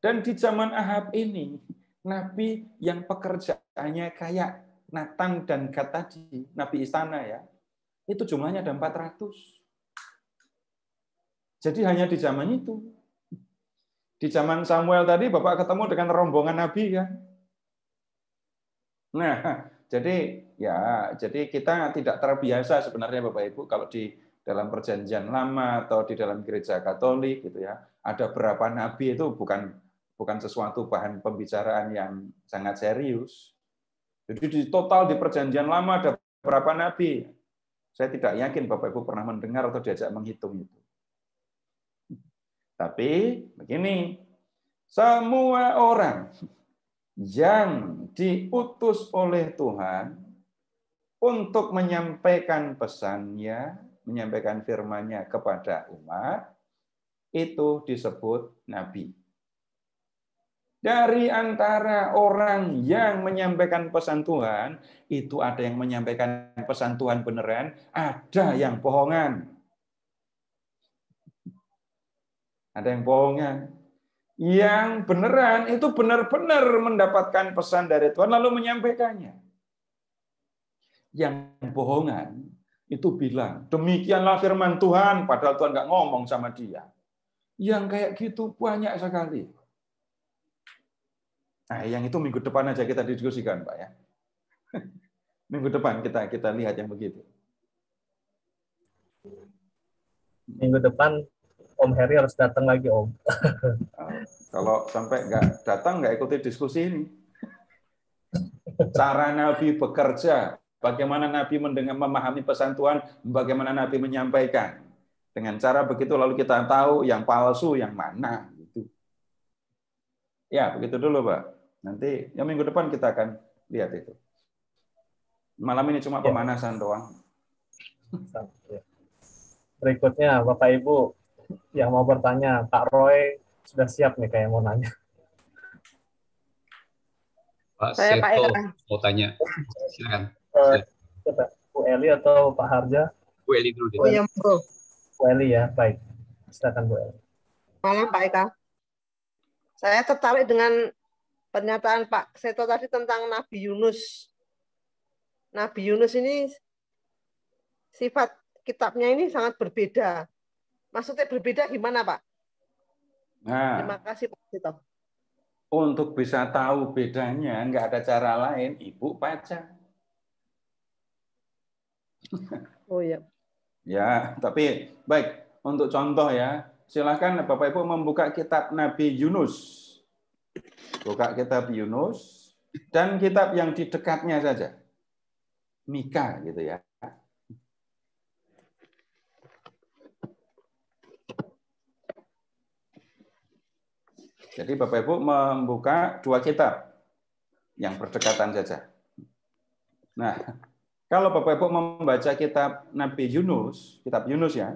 [SPEAKER 1] Dan di zaman Ahab ini, Nabi yang pekerjaannya kayak Nathan dan Gad tadi, Nabi Istana ya, itu jumlahnya ada 400. Jadi hanya di zaman itu. Di zaman Samuel tadi, Bapak ketemu dengan rombongan Nabi ya. Nah, jadi ya, jadi kita tidak terbiasa sebenarnya Bapak Ibu kalau di dalam perjanjian lama atau di dalam gereja Katolik gitu ya ada berapa nabi itu bukan bukan sesuatu bahan pembicaraan yang sangat serius jadi di total di perjanjian lama ada berapa nabi saya tidak yakin Bapak Ibu pernah mendengar atau diajak menghitung itu tapi begini semua orang yang diutus oleh Tuhan untuk menyampaikan pesannya menyampaikan firman-Nya kepada umat, itu disebut nabi. Dari antara orang yang menyampaikan pesan Tuhan, itu ada yang menyampaikan pesan Tuhan beneran, ada yang bohongan. Ada yang bohongan. Yang beneran itu benar-benar mendapatkan pesan dari Tuhan lalu menyampaikannya. Yang bohongan itu bilang, demikianlah firman Tuhan, padahal Tuhan nggak ngomong sama dia. Yang kayak gitu banyak sekali. Nah, yang itu minggu depan aja kita diskusikan, Pak ya. Minggu depan kita kita lihat yang begitu.
[SPEAKER 3] Minggu depan Om Heri harus datang lagi, Om.
[SPEAKER 1] Ah, kalau sampai nggak datang, nggak ikuti diskusi ini. Cara Nabi bekerja bagaimana Nabi mendengar memahami pesan Tuhan, bagaimana Nabi menyampaikan. Dengan cara begitu lalu kita tahu yang palsu yang mana gitu. Ya, begitu dulu, Pak. Nanti yang minggu depan kita akan lihat itu. Malam ini cuma ya. pemanasan doang. Berikutnya Bapak Ibu
[SPEAKER 3] yang mau bertanya, Pak Roy sudah siap nih kayak mau nanya. Pak
[SPEAKER 4] Saya Seto Pak mau
[SPEAKER 3] tanya, silakan. Eh, iya. Bu Eli atau Pak Harja? Bu Eli dulu. Bu, oh, yang Bu. Bu Eli ya, baik. Silakan Bu Eli.
[SPEAKER 2] Malam Pak Eka. Saya tertarik dengan pernyataan Pak Seto tadi tentang Nabi Yunus. Nabi Yunus ini sifat kitabnya ini sangat berbeda. Maksudnya berbeda gimana Pak? Nah, Terima kasih Pak Seto.
[SPEAKER 1] Untuk bisa tahu bedanya, nggak ada cara lain, Ibu pacar. Oh ya. Ya, tapi baik untuk contoh ya, silahkan Bapak Ibu membuka kitab Nabi Yunus. Buka kitab Yunus dan kitab yang di dekatnya saja. Mika gitu ya. Jadi Bapak Ibu membuka dua kitab yang berdekatan saja. Nah, kalau Bapak Ibu membaca kitab Nabi Yunus, kitab Yunus ya,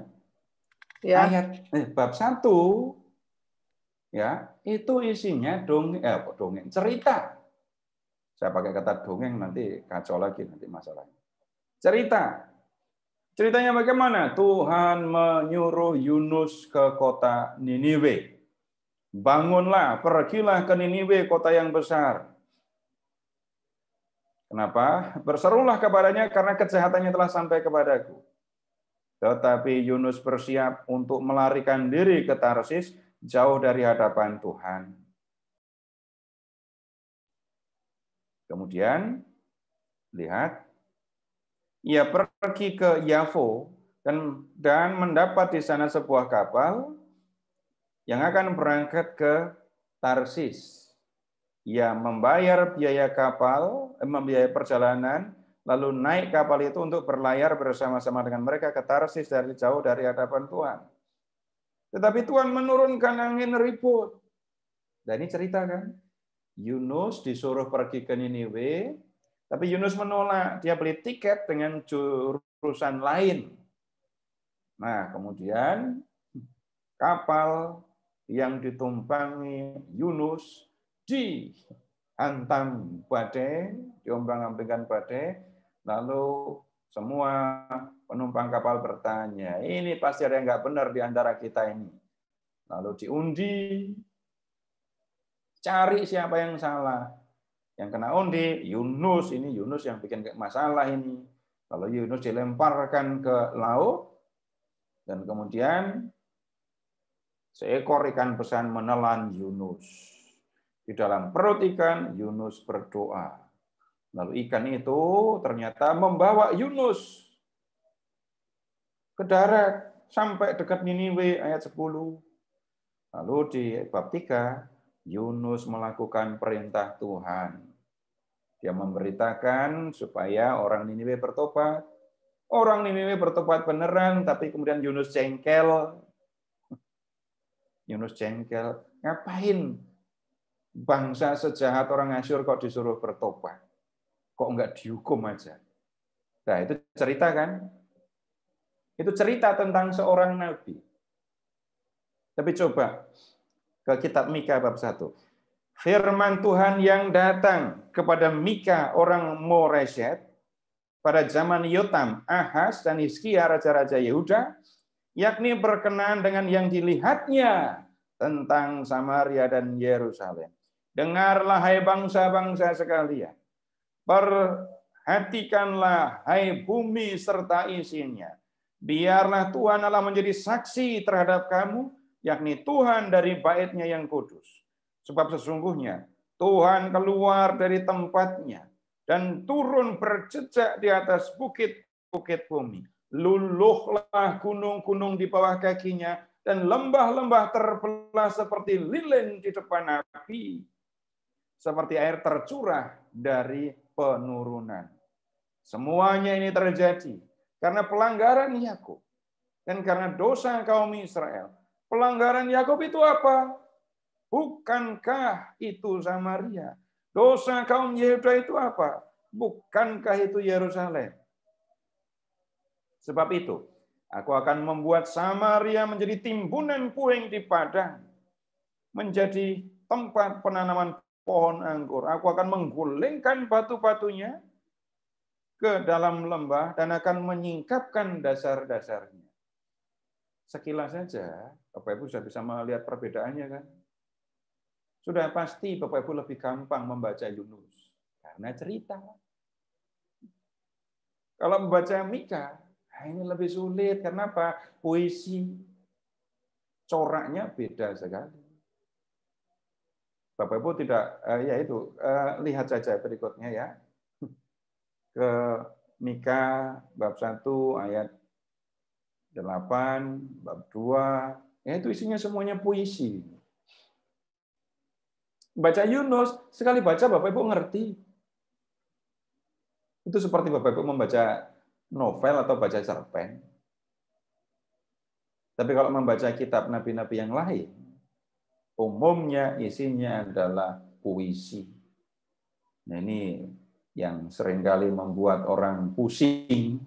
[SPEAKER 1] ya. ayat eh, bab 1 ya, itu isinya dong eh dongeng cerita. Saya pakai kata dongeng nanti kacau lagi nanti masalahnya. Cerita. Ceritanya bagaimana? Tuhan menyuruh Yunus ke kota Niniwe. Bangunlah, pergilah ke Niniwe, kota yang besar Kenapa? Berserulah kepadanya karena kejahatannya telah sampai kepadaku. Tetapi Yunus bersiap untuk melarikan diri ke Tarsis jauh dari hadapan Tuhan. Kemudian, lihat, ia pergi ke Yavu dan, dan mendapat di sana sebuah kapal yang akan berangkat ke Tarsis. Ya membayar biaya kapal, eh, membiayai perjalanan, lalu naik kapal itu untuk berlayar bersama-sama dengan mereka ke Tarsis dari jauh dari hadapan Tuhan. Tetapi Tuhan menurunkan angin ribut. Dan ini cerita kan? Yunus disuruh pergi ke Niniwe, tapi Yunus menolak. Dia beli tiket dengan jurusan lain. Nah, kemudian kapal yang ditumpangi Yunus dihantam badai, diombang-ambingkan badai, lalu semua penumpang kapal bertanya, ini pasti ada yang nggak benar di antara kita ini. Lalu diundi, cari siapa yang salah. Yang kena undi, Yunus ini, Yunus yang bikin masalah ini. Lalu Yunus dilemparkan ke laut, dan kemudian seekor ikan besar menelan Yunus. Di dalam perut ikan, Yunus berdoa. Lalu ikan itu ternyata membawa Yunus ke darat sampai dekat Niniwe ayat 10. Lalu di bab 3, Yunus melakukan perintah Tuhan. Dia memberitakan supaya orang Niniwe bertobat. Orang Niniwe bertobat beneran, tapi kemudian Yunus jengkel. Yunus jengkel. Ngapain bangsa sejahat orang Asyur kok disuruh bertobat? Kok enggak dihukum aja? Nah, itu cerita kan? Itu cerita tentang seorang nabi. Tapi coba ke kitab Mika bab 1. Firman Tuhan yang datang kepada Mika orang Moreset pada zaman Yotam, Ahaz dan Hizkia, raja-raja Yehuda, yakni berkenaan dengan yang dilihatnya tentang Samaria dan Yerusalem. Dengarlah hai bangsa-bangsa sekalian. Perhatikanlah hai bumi serta isinya. Biarlah Tuhan Allah menjadi saksi terhadap kamu, yakni Tuhan dari baitnya yang kudus. Sebab sesungguhnya Tuhan keluar dari tempatnya dan turun berjejak di atas bukit-bukit bumi. Luluhlah gunung-gunung di bawah kakinya dan lembah-lembah terbelah seperti lilin di depan api seperti air tercurah dari penurunan. Semuanya ini terjadi karena pelanggaran Yakub dan karena dosa kaum Israel. Pelanggaran Yakub itu apa? Bukankah itu Samaria? Dosa kaum Yehuda itu apa? Bukankah itu Yerusalem? Sebab itu, aku akan membuat Samaria menjadi timbunan puing di padang, menjadi tempat penanaman pohon anggur. Aku akan menggulingkan batu-batunya ke dalam lembah dan akan menyingkapkan dasar-dasarnya. Sekilas saja, Bapak Ibu sudah bisa melihat perbedaannya kan? Sudah pasti Bapak Ibu lebih gampang membaca Yunus karena cerita. Kalau membaca Mika, ah, ini lebih sulit. Kenapa? Puisi coraknya beda sekali Bapak Ibu tidak uh, ya itu uh, lihat saja berikutnya ya ke Mika bab 1 ayat 8 bab 2 ya itu isinya semuanya puisi. Baca Yunus sekali baca Bapak Ibu ngerti. Itu seperti Bapak Ibu membaca novel atau baca cerpen. Tapi kalau membaca kitab nabi-nabi yang lain, umumnya isinya adalah puisi. Nah, ini yang seringkali membuat orang pusing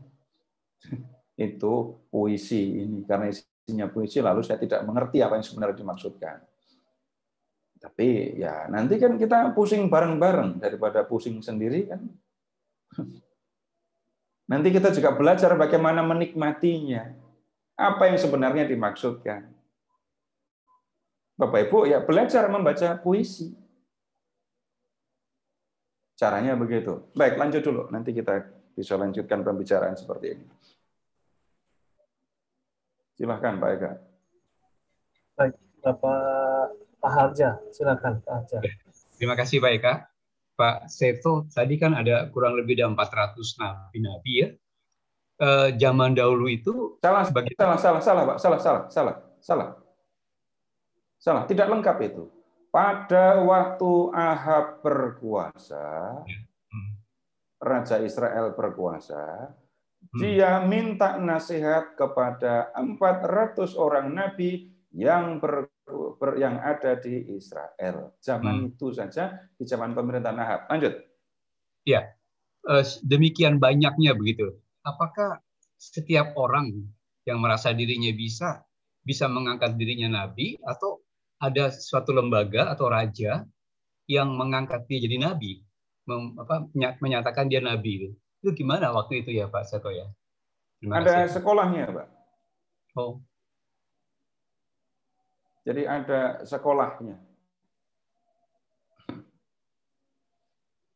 [SPEAKER 1] itu puisi ini karena isinya puisi lalu saya tidak mengerti apa yang sebenarnya dimaksudkan. Tapi ya nanti kan kita pusing bareng-bareng daripada pusing sendiri kan. Nanti kita juga belajar bagaimana menikmatinya. Apa yang sebenarnya dimaksudkan. Bapak Ibu ya belajar membaca puisi. Caranya begitu. Baik, lanjut dulu. Nanti kita bisa lanjutkan pembicaraan seperti ini. Silahkan Pak Eka.
[SPEAKER 3] Baik, Bapak Pak Harja. Silakan Pak Harja.
[SPEAKER 1] Terima
[SPEAKER 4] kasih Pak Eka. Pak Seto, tadi kan ada kurang lebih dari 400 nabi-nabi
[SPEAKER 1] ya. E, zaman dahulu itu salah, sebagai... salah, salah, salah, Pak. Salah, salah, salah, salah. Salah, tidak lengkap itu. Pada waktu Ahab berkuasa, hmm. Raja Israel berkuasa, hmm. dia minta nasihat kepada 400 orang nabi yang ber, ber, yang ada di Israel. Zaman hmm. itu saja di zaman pemerintahan Ahab. Lanjut.
[SPEAKER 4] Ya. Eh, demikian banyaknya begitu. Apakah setiap orang yang merasa dirinya bisa bisa mengangkat dirinya nabi atau ada suatu lembaga atau raja yang mengangkat dia jadi nabi, mem, apa, menyatakan dia nabi. Itu gimana waktu itu ya Pak Seto ya?
[SPEAKER 1] Gimana ada saya? sekolahnya Pak. Oh. Jadi ada sekolahnya.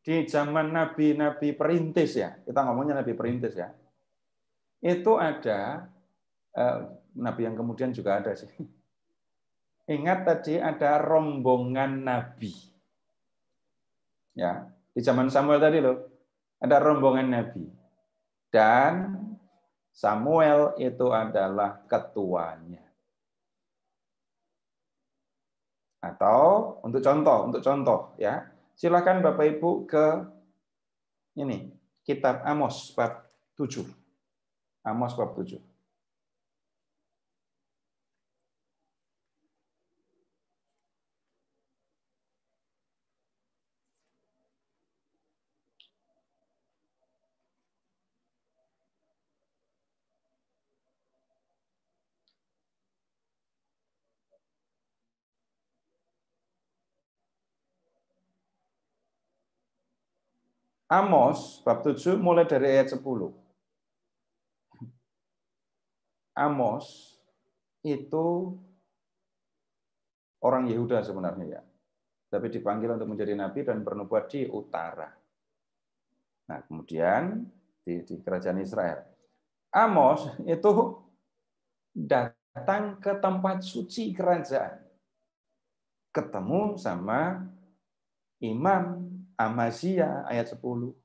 [SPEAKER 1] Di zaman nabi-nabi perintis ya, kita ngomongnya nabi perintis ya, itu ada eh, nabi yang kemudian juga ada sih Ingat tadi ada rombongan nabi. Ya, di zaman Samuel tadi loh, ada rombongan nabi. Dan Samuel itu adalah ketuanya. Atau untuk contoh, untuk contoh ya, silakan Bapak Ibu ke ini kitab Amos bab 7. Amos bab 7. Amos bab 7 mulai dari ayat 10. Amos itu orang Yehuda sebenarnya ya. Tapi dipanggil untuk menjadi nabi dan bernubuat di utara. Nah, kemudian di, di kerajaan Israel. Amos itu datang ke tempat suci kerajaan. Ketemu sama imam Amasia ayat 10.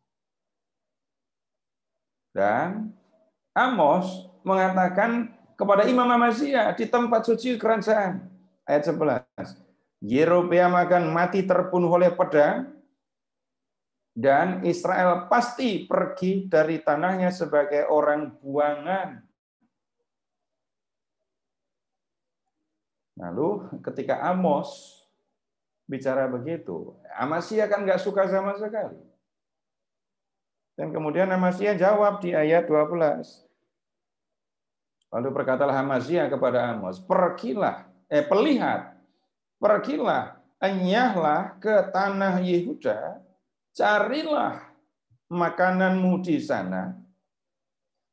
[SPEAKER 1] Dan Amos mengatakan kepada Imam Amasia di tempat suci kerajaan ayat 11. Yerobeam akan mati terbunuh oleh pedang dan Israel pasti pergi dari tanahnya sebagai orang buangan. Lalu ketika Amos bicara begitu. Amasya kan nggak suka sama sekali. Dan kemudian Amasya jawab di ayat 12. Lalu berkatalah Amasya kepada Amos, pergilah, eh pelihat, pergilah, enyahlah ke tanah Yehuda, carilah makananmu di sana,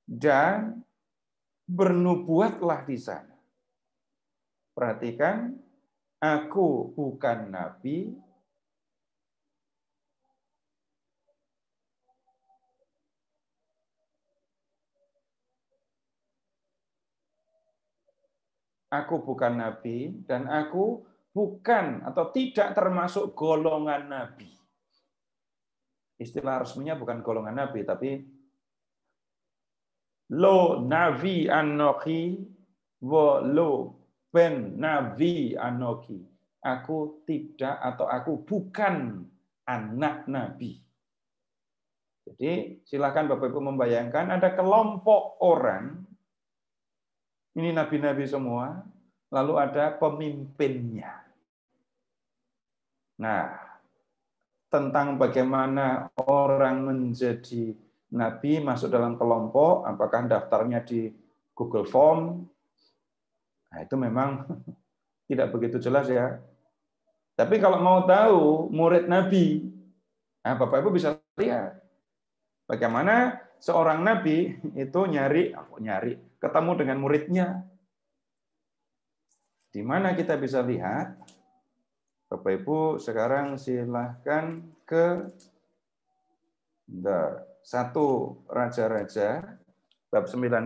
[SPEAKER 1] dan bernubuatlah di sana. Perhatikan Aku bukan nabi, aku bukan nabi dan aku bukan atau tidak termasuk golongan nabi. Istilah resminya bukan golongan nabi tapi lo nabi anoki wo lo ben nabi anoki. Aku tidak atau aku bukan anak nabi. Jadi silakan Bapak Ibu membayangkan ada kelompok orang, ini nabi-nabi semua, lalu ada pemimpinnya. Nah, tentang bagaimana orang menjadi nabi masuk dalam kelompok, apakah daftarnya di Google Form, Nah, itu memang tidak begitu jelas ya. Tapi kalau mau tahu murid Nabi, nah Bapak Ibu bisa lihat bagaimana seorang Nabi itu nyari, nyari, ketemu dengan muridnya. Di mana kita bisa lihat, Bapak Ibu sekarang silahkan ke satu Raja-Raja bab 19.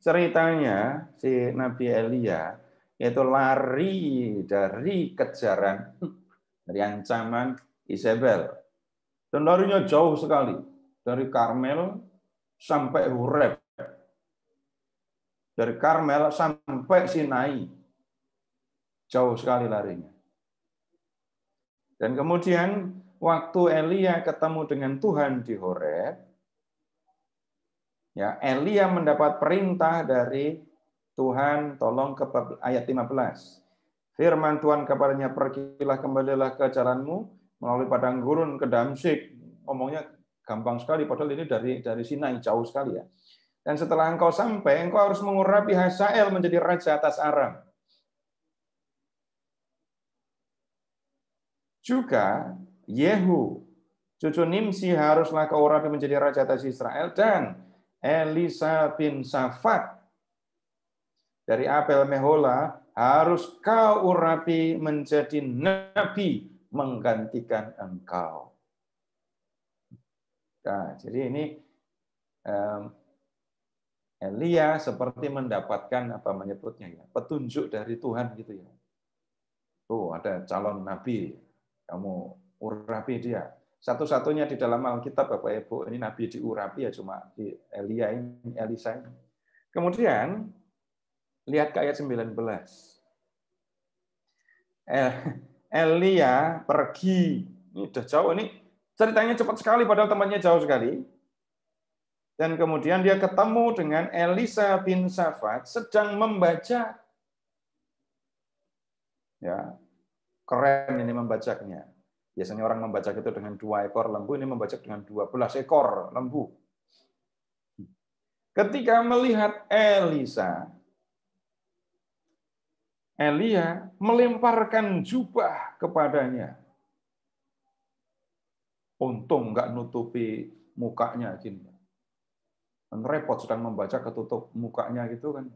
[SPEAKER 1] ceritanya si Nabi Elia itu lari dari kejaran dari ancaman Isabel. Dan larinya jauh sekali dari Karmel sampai Hureb. Dari Karmel sampai Sinai. Jauh sekali larinya. Dan kemudian waktu Elia ketemu dengan Tuhan di Horeb, Ya, Elia mendapat perintah dari Tuhan, tolong ke ayat 15. Firman Tuhan kepadanya, pergilah kembalilah ke jalanmu melalui padang gurun ke Damsik. Omongnya gampang sekali, padahal ini dari dari Sinai jauh sekali ya. Dan setelah engkau sampai, engkau harus mengurapi Hasael menjadi raja atas Aram. Juga Yehu, cucu Nimsi haruslah kau urapi menjadi raja atas Israel dan Elisa bin Safat dari Apel Mehola harus kau urapi menjadi nabi menggantikan engkau. Nah, jadi ini um, Elia seperti mendapatkan apa menyebutnya ya petunjuk dari Tuhan gitu ya. Tuh oh, ada calon nabi, kamu urapi dia. Satu-satunya di dalam Alkitab Bapak Ibu ini Nabi diurapi ya cuma di Elia ini, Elisa ini. Kemudian lihat ke ayat 19. Elia pergi. Ini udah jauh ini ceritanya cepat sekali padahal temannya jauh sekali. Dan kemudian dia ketemu dengan Elisa bin Safat sedang membaca. Ya, keren ini membacanya. Biasanya orang membaca itu dengan dua ekor lembu, ini membaca dengan dua belas ekor lembu. Ketika melihat Elisa, Elia melemparkan jubah kepadanya. Untung nggak nutupi mukanya gini. Kan repot sedang membaca ketutup mukanya gitu kan.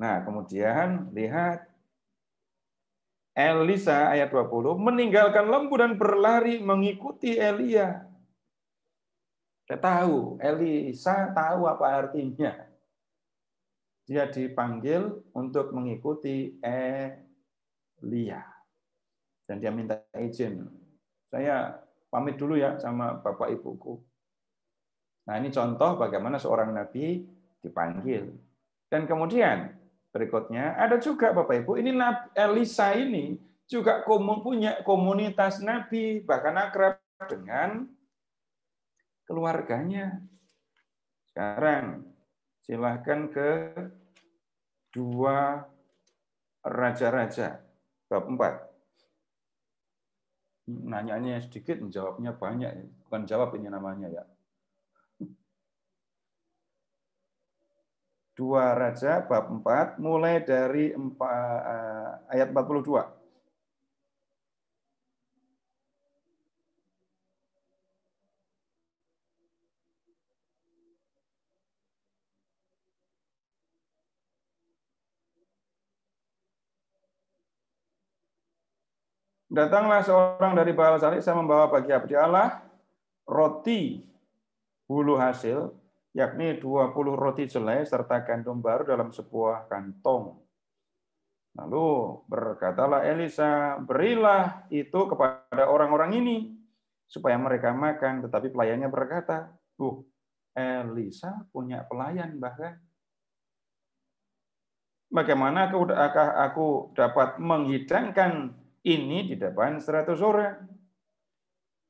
[SPEAKER 1] Nah, kemudian lihat Elisa ayat 20 meninggalkan lembu dan berlari mengikuti Elia. Dia tahu, Elisa tahu apa artinya. Dia dipanggil untuk mengikuti Elia. Dan dia minta izin. Saya pamit dulu ya sama bapak ibuku. Nah ini contoh bagaimana seorang nabi dipanggil. Dan kemudian berikutnya ada juga Bapak Ibu, ini Elisa ini juga punya komunitas nabi, bahkan akrab dengan keluarganya. Sekarang silahkan ke dua raja-raja bab 4. Nanyanya sedikit, jawabnya banyak. Bukan jawab ini namanya ya. 2 Raja bab 4 mulai dari 4, uh, eh, ayat 42. Datanglah seorang dari Baal Salih, saya membawa bagi abdi Allah roti bulu hasil yakni 20 roti jelai serta gandum baru dalam sebuah kantong. Lalu berkatalah Elisa, berilah itu kepada orang-orang ini supaya mereka makan. Tetapi pelayannya berkata, "Tuh, Elisa punya pelayan bahkan. Bagaimana akah aku dapat menghidangkan ini di depan seratus orang?"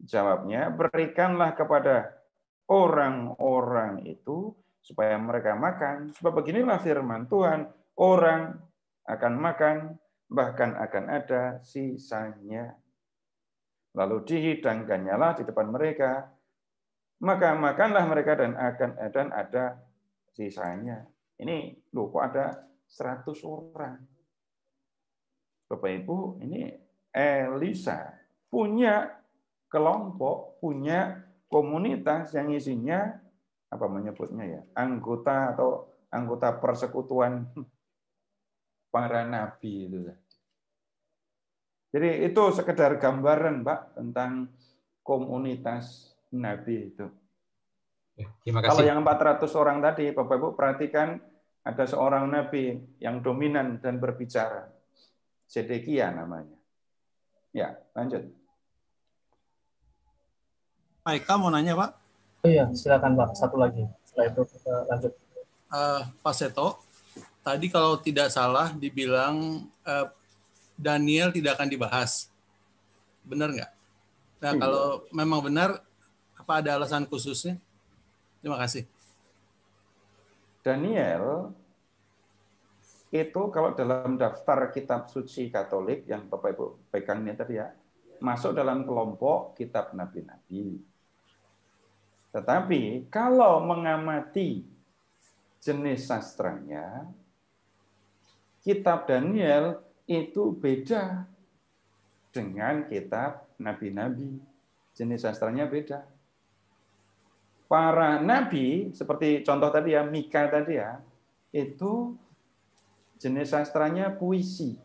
[SPEAKER 1] Jawabnya, "Berikanlah kepada orang-orang itu supaya mereka makan. Sebab beginilah firman Tuhan, orang akan makan, bahkan akan ada sisanya. Lalu dihidangkannya lah di depan mereka, maka makanlah mereka dan akan dan ada sisanya. Ini loh kok ada 100 orang. Bapak Ibu, ini Elisa punya kelompok, punya komunitas yang isinya apa menyebutnya ya anggota atau anggota persekutuan para nabi itu. Jadi itu sekedar gambaran, Pak, tentang komunitas nabi itu.
[SPEAKER 4] Ya, terima kasih. Kalau yang
[SPEAKER 1] 400 orang tadi, Bapak Ibu perhatikan ada seorang nabi yang dominan dan berbicara. Zedekia namanya. Ya, lanjut. Pak Eka mau nanya Pak? Oh, iya,
[SPEAKER 3] silakan Pak. Satu lagi. Setelah itu kita lanjut.
[SPEAKER 4] Uh, Pak Seto, tadi kalau tidak salah dibilang uh, Daniel tidak akan dibahas.
[SPEAKER 1] Benar nggak? Nah, iya. kalau memang benar, apa ada alasan khususnya? Terima kasih. Daniel itu kalau dalam daftar kitab suci Katolik yang Bapak Ibu pegang ini tadi ya, masuk dalam kelompok kitab nabi-nabi tetapi kalau mengamati jenis sastranya, kitab Daniel itu beda dengan kitab nabi-nabi. Jenis sastranya beda. Para nabi, seperti contoh tadi ya, Mika tadi ya, itu jenis sastranya puisi.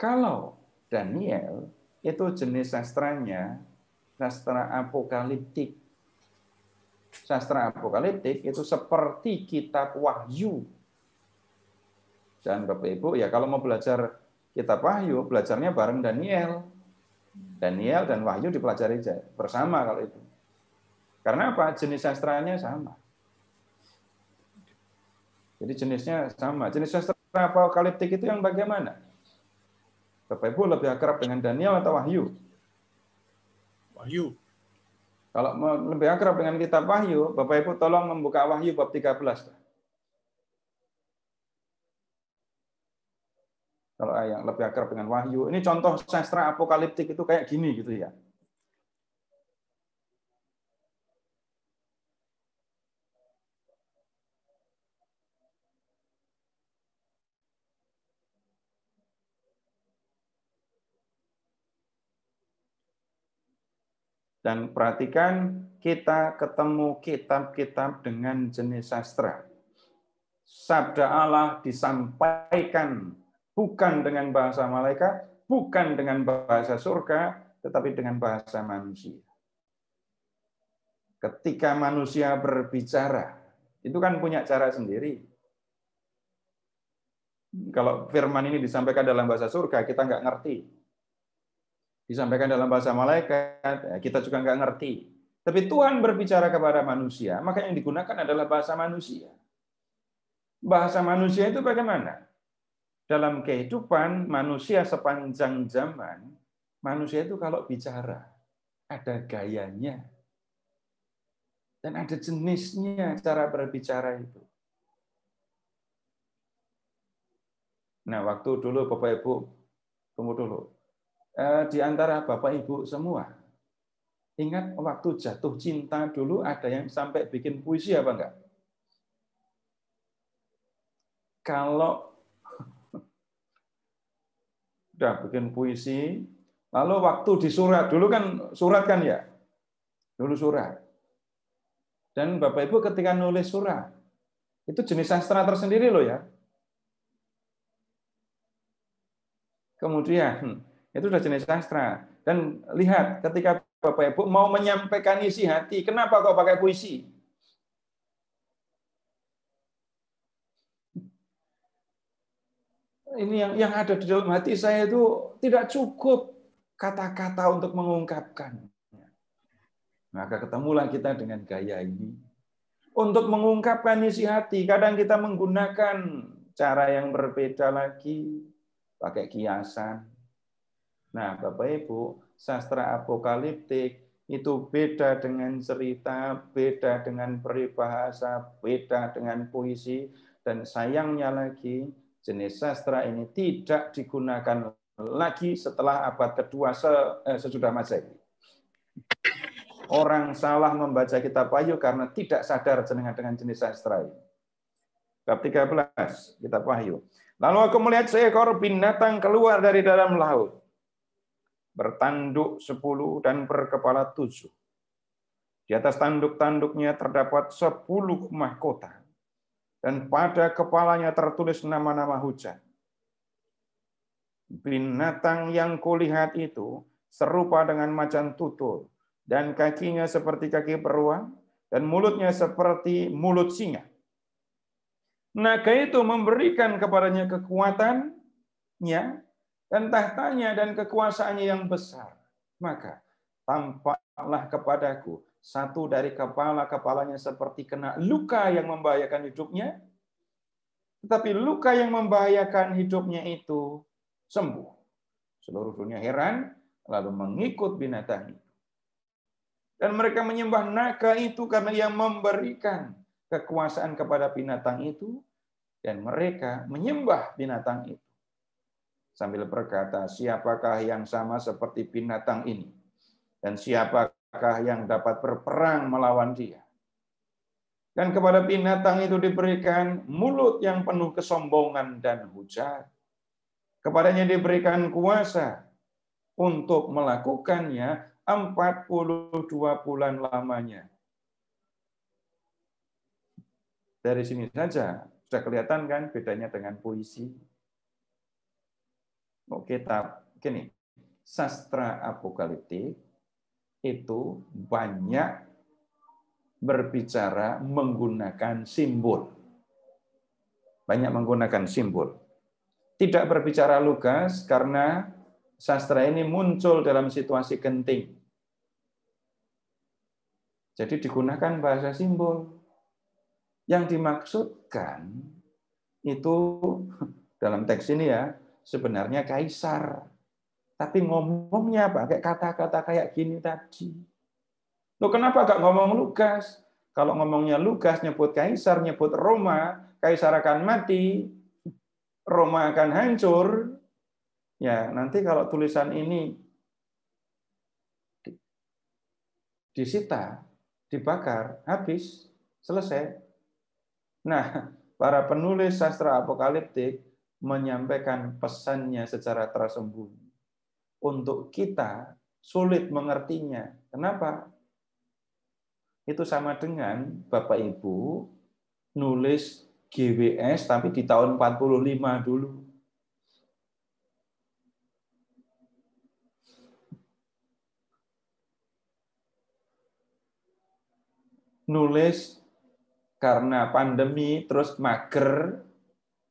[SPEAKER 1] Kalau Daniel, itu jenis sastranya sastra apokaliptik. Sastra apokaliptik itu seperti kitab wahyu. Dan Bapak Ibu, ya kalau mau belajar kitab wahyu, belajarnya bareng Daniel. Daniel dan wahyu dipelajari bersama kalau itu. Karena apa? Jenis sastranya sama. Jadi jenisnya sama. Jenis sastra apokaliptik itu yang bagaimana? Bapak Ibu lebih akrab dengan Daniel atau Wahyu? Wahyu. Kalau lebih akrab dengan kitab Wahyu, Bapak Ibu tolong membuka Wahyu bab 13. Kalau yang lebih akrab dengan Wahyu, ini contoh sastra apokaliptik itu kayak gini gitu ya. Dan perhatikan kita ketemu kitab-kitab dengan jenis sastra. Sabda Allah disampaikan bukan dengan bahasa malaikat, bukan dengan bahasa surga, tetapi dengan bahasa manusia. Ketika manusia berbicara, itu kan punya cara sendiri. Kalau firman ini disampaikan dalam bahasa surga, kita nggak ngerti disampaikan dalam bahasa malaikat, ya, kita juga nggak ngerti. Tapi Tuhan berbicara kepada manusia, maka yang digunakan adalah bahasa manusia. Bahasa manusia itu bagaimana? Dalam kehidupan manusia sepanjang zaman, manusia itu kalau bicara, ada gayanya. Dan ada jenisnya cara berbicara itu. Nah, waktu dulu Bapak Ibu, tunggu dulu. Eh, di antara Bapak Ibu semua? Ingat waktu jatuh cinta dulu ada yang sampai bikin puisi apa enggak? Kalau udah bikin puisi, lalu waktu di surat dulu kan surat kan ya? Dulu surat. Dan Bapak Ibu ketika nulis surat, itu jenis sastra tersendiri loh ya. Kemudian itu sudah jenis sastra. Dan lihat ketika Bapak Ibu mau menyampaikan isi hati, kenapa kok pakai puisi? Ini yang yang ada di dalam hati saya itu tidak cukup kata-kata untuk mengungkapkan. Maka ketemulah kita dengan gaya ini. Untuk mengungkapkan isi hati, kadang kita menggunakan cara yang berbeda lagi, pakai kiasan, Nah, Bapak Ibu, sastra apokaliptik itu beda dengan cerita, beda dengan peribahasa, beda dengan puisi, dan sayangnya lagi jenis sastra ini tidak digunakan lagi setelah abad kedua eh, sesudah Masehi. Orang salah membaca kitab Wahyu karena tidak sadar jenengan dengan jenis sastra ini. Bab 13, kitab Wahyu. Lalu aku melihat seekor binatang keluar dari dalam laut bertanduk sepuluh dan berkepala tujuh. Di atas tanduk-tanduknya terdapat sepuluh mahkota, dan pada kepalanya tertulis nama-nama hujan. Binatang yang kulihat itu serupa dengan macan tutul, dan kakinya seperti kaki beruang, dan mulutnya seperti mulut singa. Naga itu memberikan kepadanya kekuatannya dan tahtanya dan kekuasaannya yang besar. Maka tampaklah kepadaku satu dari kepala-kepalanya seperti kena luka yang membahayakan hidupnya, tetapi luka yang membahayakan hidupnya itu sembuh. Seluruh dunia heran, lalu mengikut binatang itu. Dan mereka menyembah naga itu karena ia memberikan kekuasaan kepada binatang itu, dan mereka menyembah binatang itu sambil berkata, siapakah yang sama seperti binatang ini? Dan siapakah yang dapat berperang melawan dia? Dan kepada binatang itu diberikan mulut yang penuh kesombongan dan hujat. Kepadanya diberikan kuasa untuk melakukannya 42 bulan lamanya. Dari sini saja sudah kelihatan kan bedanya dengan puisi kita, gini, sastra apokaliptik itu banyak berbicara menggunakan simbol. Banyak menggunakan simbol. Tidak berbicara lugas karena sastra ini muncul dalam situasi genting. Jadi digunakan bahasa simbol. Yang dimaksudkan itu dalam teks ini ya, sebenarnya kaisar. Tapi ngomongnya pakai kata-kata kayak gini tadi. Lo kenapa gak ngomong Lukas? Kalau ngomongnya Lukas nyebut kaisar, nyebut Roma, kaisar akan mati, Roma akan hancur. Ya, nanti kalau tulisan ini disita, dibakar, habis, selesai. Nah, para penulis sastra apokaliptik menyampaikan pesannya secara tersembunyi. Untuk kita sulit mengertinya. Kenapa? Itu sama dengan Bapak Ibu nulis GWS tapi di tahun 45 dulu. Nulis karena pandemi terus mager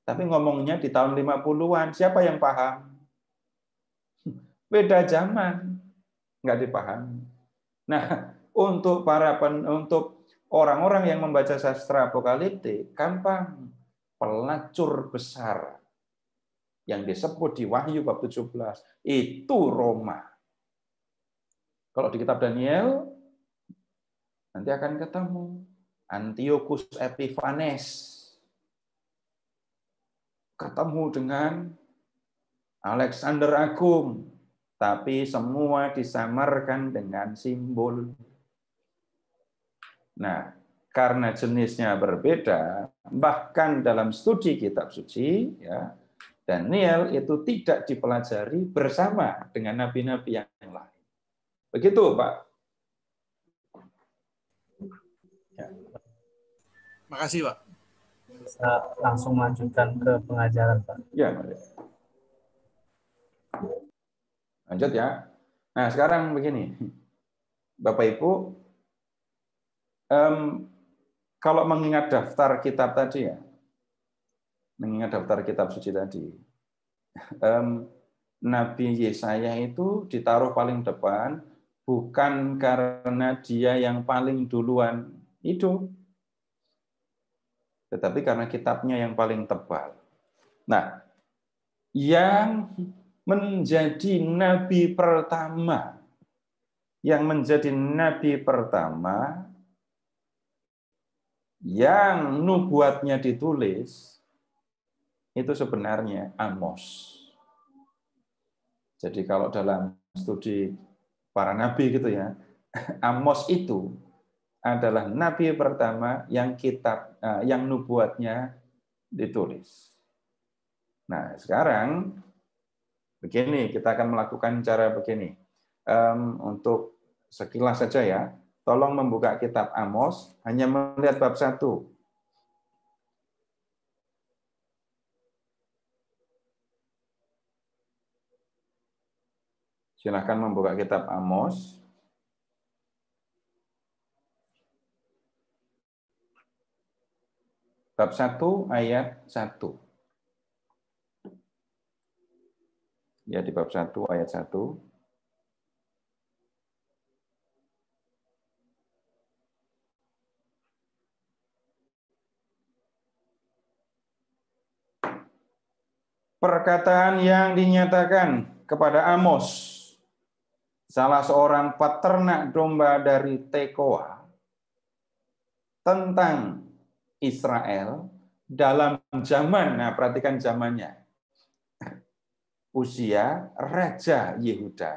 [SPEAKER 1] tapi ngomongnya di tahun 50-an, siapa yang paham? Beda zaman, nggak dipaham. Nah, untuk para pen, untuk orang-orang yang membaca sastra apokaliptik, gampang pelacur besar yang disebut di Wahyu bab 17 itu Roma. Kalau di kitab Daniel nanti akan ketemu Antiochus Epiphanes ketemu dengan Alexander Agung, tapi semua disamarkan dengan simbol. Nah, karena jenisnya berbeda, bahkan dalam studi kitab suci, ya, Daniel itu tidak dipelajari bersama dengan nabi-nabi yang lain. Begitu, Pak.
[SPEAKER 3] Ya. Makasih, Pak bisa langsung melanjutkan ke pengajaran Pak.
[SPEAKER 1] Ya. Lanjut ya. Nah sekarang begini, Bapak Ibu, um, kalau mengingat daftar kitab tadi ya, mengingat daftar kitab suci tadi, um, Nabi Yesaya itu ditaruh paling depan bukan karena dia yang paling duluan hidup, tetapi karena kitabnya yang paling tebal. Nah, yang menjadi nabi pertama yang menjadi nabi pertama yang nubuatnya ditulis itu sebenarnya Amos. Jadi kalau dalam studi para nabi gitu ya, Amos itu adalah nabi pertama yang kitab Eh, yang nubuatnya ditulis. Nah, sekarang begini, kita akan melakukan cara begini. Um, untuk sekilas saja ya, tolong membuka kitab Amos, hanya melihat bab 1. Silahkan membuka kitab Amos. Bab 1 ayat 1. Ya di bab 1 ayat 1. Perkataan yang dinyatakan kepada Amos, salah seorang peternak domba dari Tekoa, tentang Israel dalam zaman, nah perhatikan zamannya, usia Raja Yehuda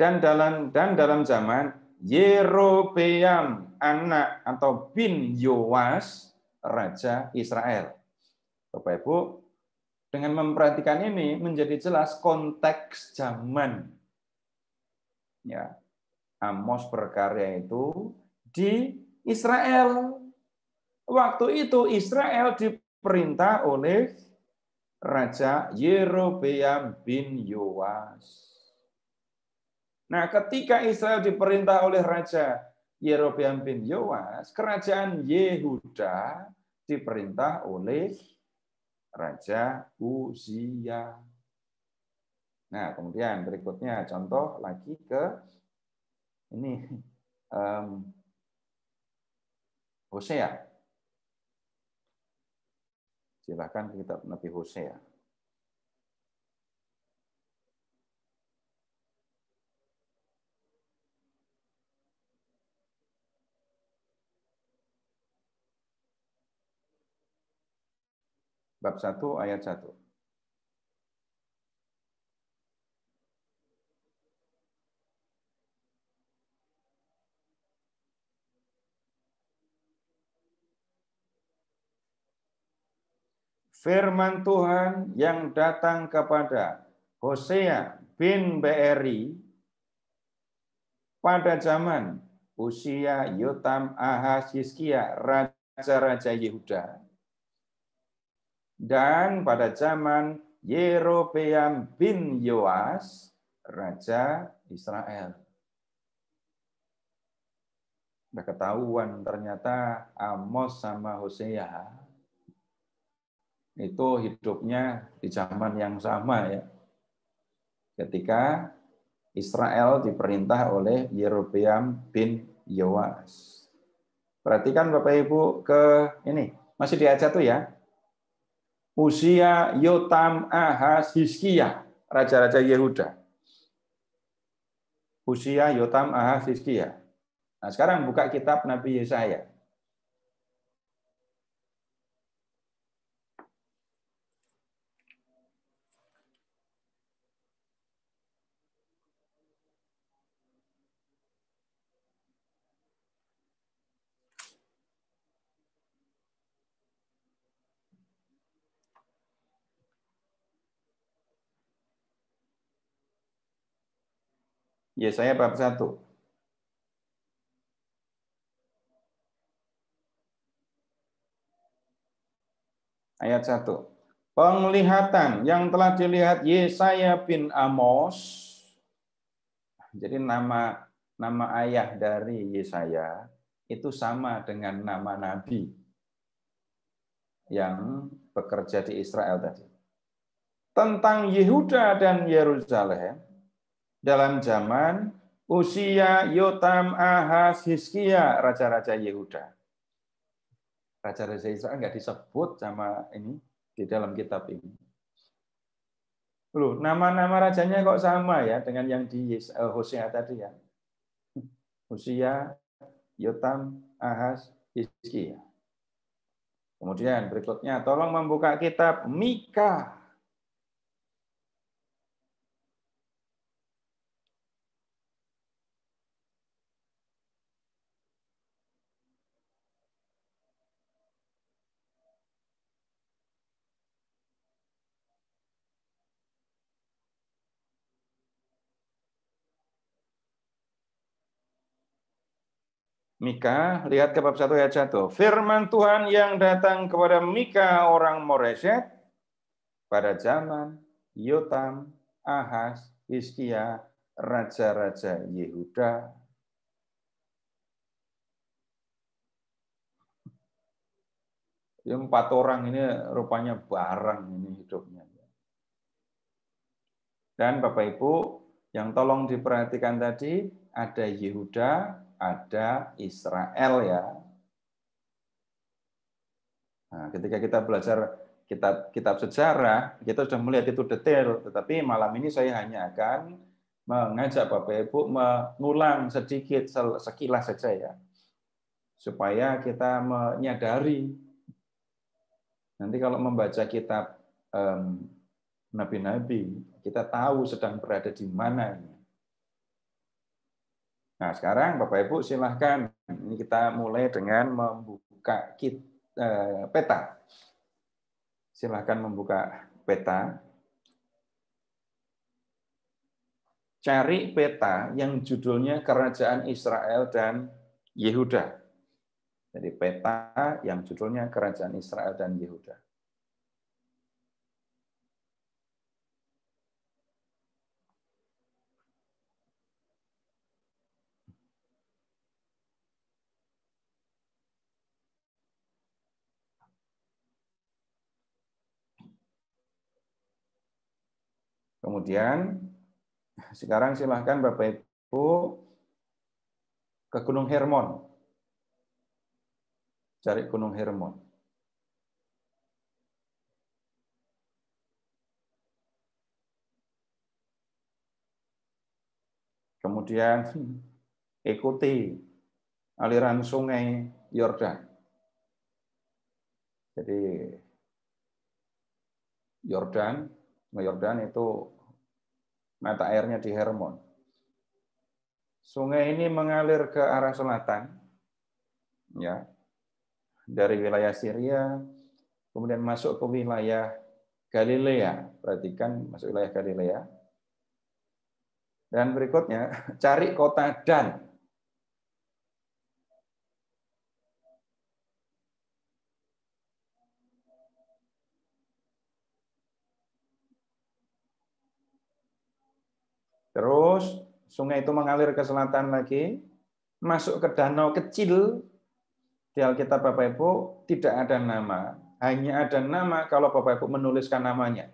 [SPEAKER 1] dan dalam dan dalam zaman Yerobeam anak atau bin Yoas Raja Israel. Bapak Ibu, dengan memperhatikan ini menjadi jelas konteks zaman. Ya, Amos berkarya itu di Israel Waktu itu Israel diperintah oleh Raja Yerobeam bin Yoas. Nah, ketika Israel diperintah oleh Raja Yerobeam bin Yoas, kerajaan Yehuda diperintah oleh Raja Uzia. Nah, kemudian berikutnya contoh lagi ke ini um, Hosea Silahkan ke kitab Nabi Hosea. Bab 1 ayat 1. firman Tuhan yang datang kepada Hosea bin Beeri pada zaman usia Yotam Ahas raja-raja Yehuda dan pada zaman Yerobeam bin Yoas raja Israel. Sudah ketahuan ternyata Amos sama Hosea itu hidupnya di zaman yang sama ya. Ketika Israel diperintah oleh Yerobeam bin Yoas. Perhatikan Bapak Ibu ke ini, masih di ayat tuh ya. Usia Yotam Ahaz Hizkia, raja-raja Yehuda. Usia Yotam Ahaz Hizkia. Nah, sekarang buka kitab Nabi Yesaya. Yesaya ya, bab satu Ayat satu Penglihatan yang telah dilihat Yesaya bin Amos. Jadi nama nama ayah dari Yesaya itu sama dengan nama nabi yang bekerja di Israel tadi. Tentang Yehuda dan Yerusalem, dalam zaman Usia, Yotam, Ahas Hiskia raja-raja Yehuda. Raja-raja Israel nggak disebut sama ini di dalam kitab ini. Loh, nama-nama rajanya kok sama ya dengan yang di eh, Hosea tadi ya. Usia, Yotam, Ahas Hiskia Kemudian berikutnya, tolong membuka kitab Mika. Mika, lihat ke bab 1 ayat 1. Firman Tuhan yang datang kepada Mika orang Moreset pada zaman Yotam, Ahas, Hizkia, raja-raja Yehuda. Ini ya, empat orang ini rupanya barang ini hidupnya. Dan Bapak Ibu, yang tolong diperhatikan tadi ada Yehuda, ada Israel ya. Nah, ketika kita belajar kitab kitab sejarah, kita sudah melihat itu detail, tetapi malam ini saya hanya akan mengajak Bapak Ibu mengulang sedikit sekilas saja ya. Supaya kita menyadari nanti kalau membaca kitab mmm, nabi-nabi, kita tahu sedang berada di mana ini Nah, sekarang Bapak Ibu silahkan ini kita mulai dengan membuka kit, eh, peta. Silahkan membuka peta. Cari peta yang judulnya Kerajaan Israel dan Yehuda. Jadi peta yang judulnya Kerajaan Israel dan Yehuda. Kemudian sekarang silahkan Bapak Ibu ke Gunung Hermon. Cari Gunung Hermon. Kemudian ikuti aliran sungai Yordan. Jadi Yordan, Yordan itu mata airnya di Hermon. Sungai ini mengalir ke arah selatan, ya, dari wilayah Syria, kemudian masuk ke wilayah Galilea. Perhatikan masuk wilayah Galilea. Dan berikutnya, cari kota Dan. sungai itu mengalir ke selatan lagi, masuk ke danau kecil, di Alkitab Bapak Ibu tidak ada nama, hanya ada nama kalau Bapak Ibu menuliskan namanya.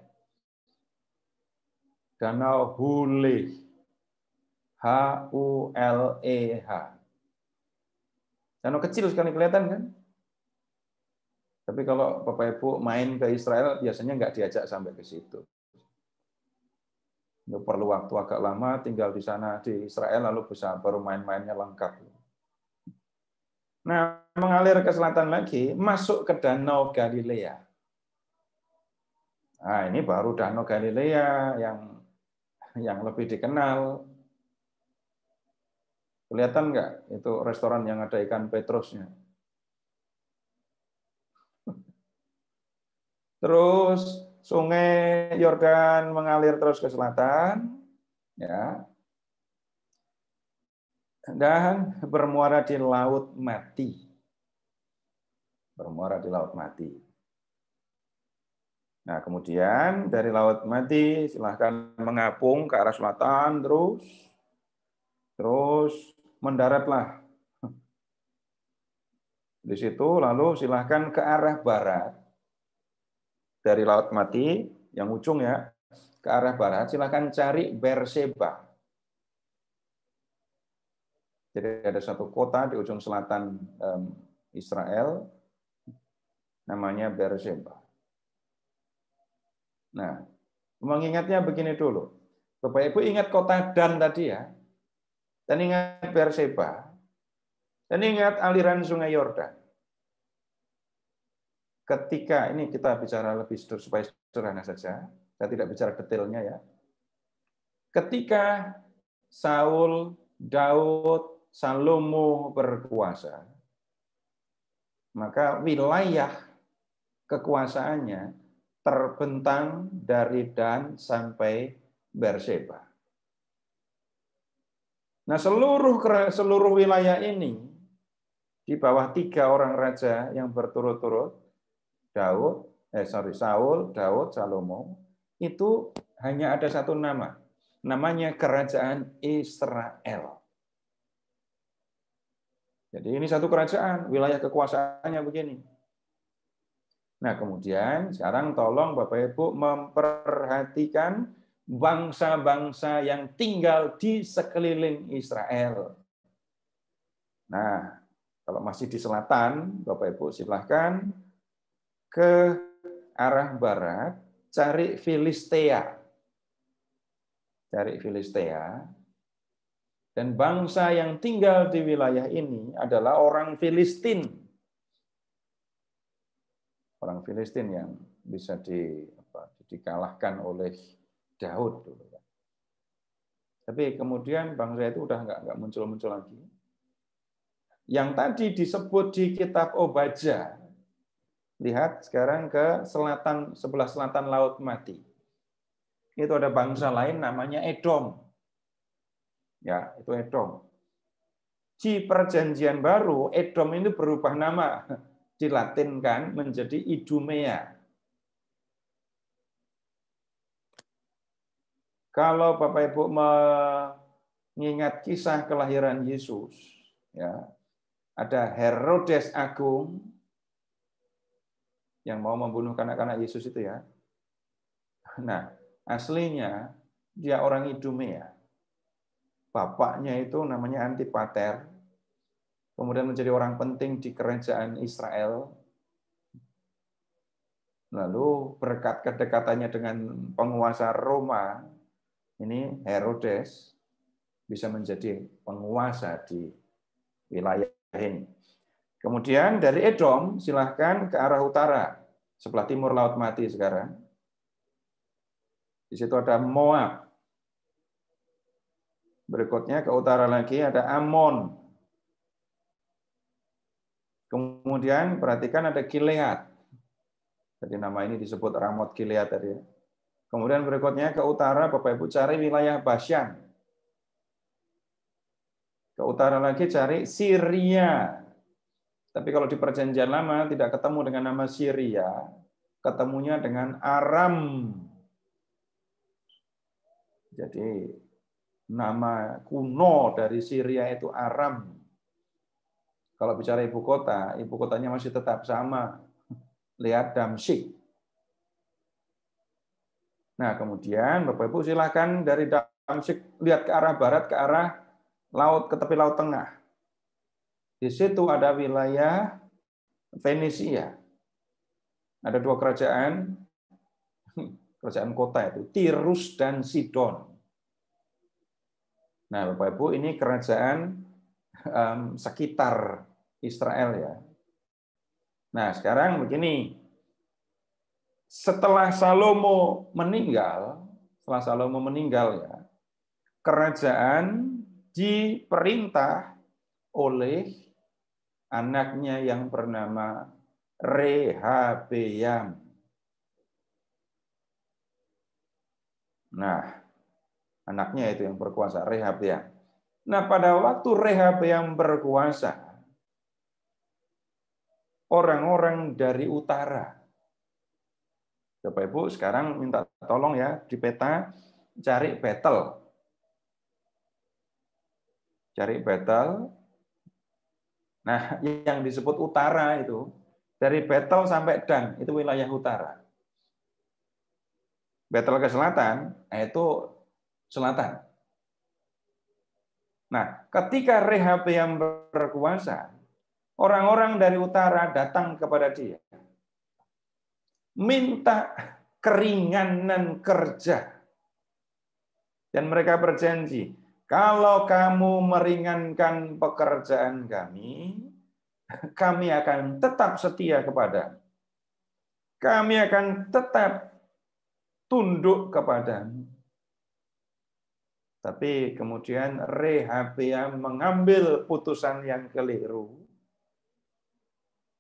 [SPEAKER 1] Danau Huleh. H U L E H. Danau kecil sekali kelihatan kan? Tapi kalau Bapak Ibu main ke Israel biasanya nggak diajak sampai ke situ perlu waktu agak lama, tinggal di sana di Israel lalu bisa baru main-mainnya lengkap. Nah, mengalir ke selatan lagi, masuk ke Danau Galilea. Nah, ini baru Danau Galilea yang yang lebih dikenal. Kelihatan nggak itu restoran yang ada ikan Petrusnya? Terus Sungai Yordan mengalir terus ke selatan, ya, dan bermuara di laut mati. Bermuara di laut mati. Nah, kemudian dari laut mati silahkan mengapung ke arah selatan terus terus mendaratlah. Di situ lalu silahkan ke arah barat dari Laut Mati yang ujung ya ke arah barat, silahkan cari Berseba. Jadi ada satu kota di ujung selatan Israel, namanya Berseba. Nah, mengingatnya begini dulu. Bapak Ibu ingat kota Dan tadi ya, dan ingat Berseba, dan ingat aliran sungai Yordan ketika ini kita bicara lebih supaya sederhana saja, saya tidak bicara detailnya ya. Ketika Saul, Daud, Salomo berkuasa, maka wilayah kekuasaannya terbentang dari Dan sampai Berseba. Nah, seluruh seluruh wilayah ini di bawah tiga orang raja yang berturut-turut Daud, eh sorry Saul, Daud, Salomo itu hanya ada satu nama. Namanya kerajaan Israel. Jadi ini satu kerajaan, wilayah kekuasaannya begini. Nah, kemudian sekarang tolong Bapak Ibu memperhatikan bangsa-bangsa yang tinggal di sekeliling Israel. Nah, kalau masih di selatan, Bapak Ibu silahkan ke arah barat, cari Filistea. Cari Filistea. Dan bangsa yang tinggal di wilayah ini adalah orang Filistin. Orang Filistin yang bisa di, apa, dikalahkan oleh Daud ya. Tapi kemudian bangsa itu udah nggak nggak muncul-muncul lagi. Yang tadi disebut di kitab Obaja Lihat sekarang ke selatan sebelah selatan Laut Mati. Itu ada bangsa lain namanya Edom. Ya, itu Edom. Di perjanjian baru, Edom ini berubah nama. Dilatinkan menjadi Idumea. Kalau Bapak Ibu mengingat kisah kelahiran Yesus, ya, ada Herodes Agung yang mau membunuh anak-anak Yesus itu ya. Nah, aslinya dia orang Idumea. Ya. Bapaknya itu namanya Antipater, kemudian menjadi orang penting di kerajaan Israel. Lalu berkat kedekatannya dengan penguasa Roma, ini Herodes bisa menjadi penguasa di wilayah ini. Kemudian dari Edom silahkan ke arah utara, sebelah timur Laut Mati sekarang. Di situ ada Moab. Berikutnya ke utara lagi ada Amon. Kemudian perhatikan ada Gilead. Jadi nama ini disebut Ramot Gilead tadi. Ya. Kemudian berikutnya ke utara Bapak Ibu cari wilayah Bashan. Ke utara lagi cari Syria tapi kalau di perjanjian lama tidak ketemu dengan nama Syria, ketemunya dengan Aram. Jadi nama kuno dari Syria itu Aram. Kalau bicara ibu kota, ibu kotanya masih tetap sama. Lihat Damsyik. Nah, kemudian Bapak Ibu silahkan dari Damsyik lihat ke arah barat, ke arah laut, ke tepi laut tengah. Di situ ada wilayah Venesia. Ada dua kerajaan, kerajaan kota itu, Tirus dan Sidon. Nah, Bapak Ibu, ini kerajaan sekitar Israel ya. Nah, sekarang begini. Setelah Salomo meninggal, setelah Salomo meninggal ya, kerajaan diperintah oleh anaknya yang bernama Rehabeam. Nah, anaknya itu yang berkuasa, Rehabeam. Nah, pada waktu Rehabeam berkuasa, orang-orang dari utara. Bapak Ibu sekarang minta tolong ya di peta cari battle. Cari battle Nah, yang disebut utara itu dari Betel sampai Dan itu wilayah utara. Betel ke selatan, nah, itu selatan. Nah, ketika Rehab yang berkuasa, orang-orang dari utara datang kepada dia. Minta keringanan kerja. Dan mereka berjanji, kalau kamu meringankan pekerjaan kami, kami akan tetap setia kepada. Kami akan tetap tunduk kepada. Tapi kemudian Rehabia ya mengambil putusan yang keliru,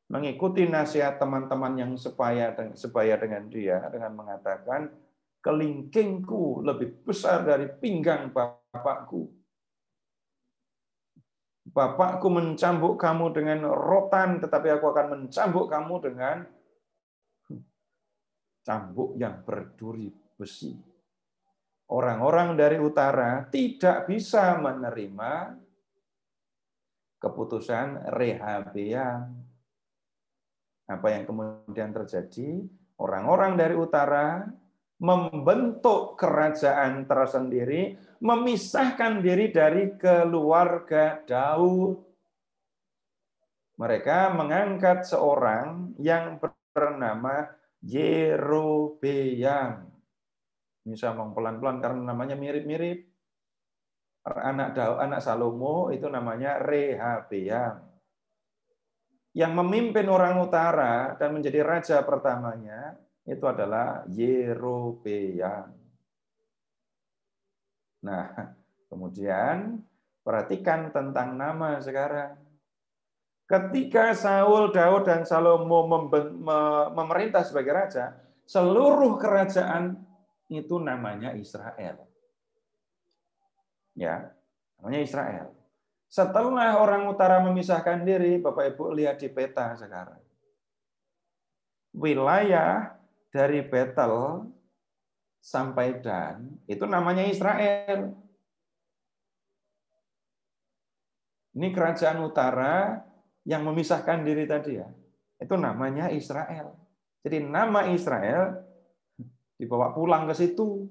[SPEAKER 1] mengikuti nasihat teman-teman yang sebaya dengan dia, dengan mengatakan, kelingkingku lebih besar dari pinggang bapakku. Bapakku mencambuk kamu dengan rotan, tetapi aku akan mencambuk kamu dengan cambuk yang berduri besi. Orang-orang dari utara tidak bisa menerima keputusan Rehabeam. Apa yang kemudian terjadi? Orang-orang dari utara membentuk kerajaan tersendiri, memisahkan diri dari keluarga Daud. Mereka mengangkat seorang yang bernama Yerobeam. Ini saya ngomong pelan-pelan karena namanya mirip-mirip. Anak Daud, anak Salomo itu namanya Rehabeam. Yang memimpin orang utara dan menjadi raja pertamanya itu adalah European. Nah, kemudian perhatikan tentang nama sekarang. Ketika Saul, Daud, dan Salomo memerintah sebagai raja, seluruh kerajaan itu namanya Israel. Ya, namanya Israel. Setelah orang utara memisahkan diri, Bapak Ibu lihat di peta sekarang. Wilayah dari Betel sampai Dan itu namanya Israel. Ini kerajaan utara yang memisahkan diri tadi ya. Itu namanya Israel. Jadi nama Israel dibawa pulang ke situ.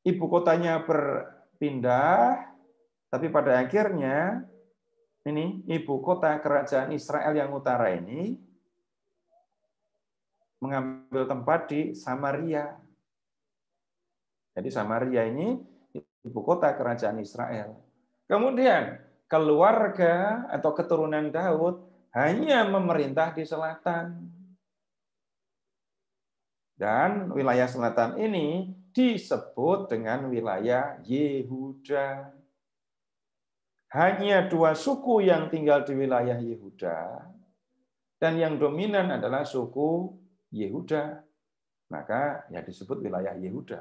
[SPEAKER 1] Ibu kotanya berpindah, tapi pada akhirnya ini ibu kota kerajaan Israel yang utara ini mengambil tempat di Samaria. Jadi Samaria ini ibu kota kerajaan Israel. Kemudian keluarga atau keturunan Daud hanya memerintah di selatan. Dan wilayah selatan ini disebut dengan wilayah Yehuda. Hanya dua suku yang tinggal di wilayah Yehuda, dan yang dominan adalah suku Yehuda, maka ya disebut wilayah Yehuda.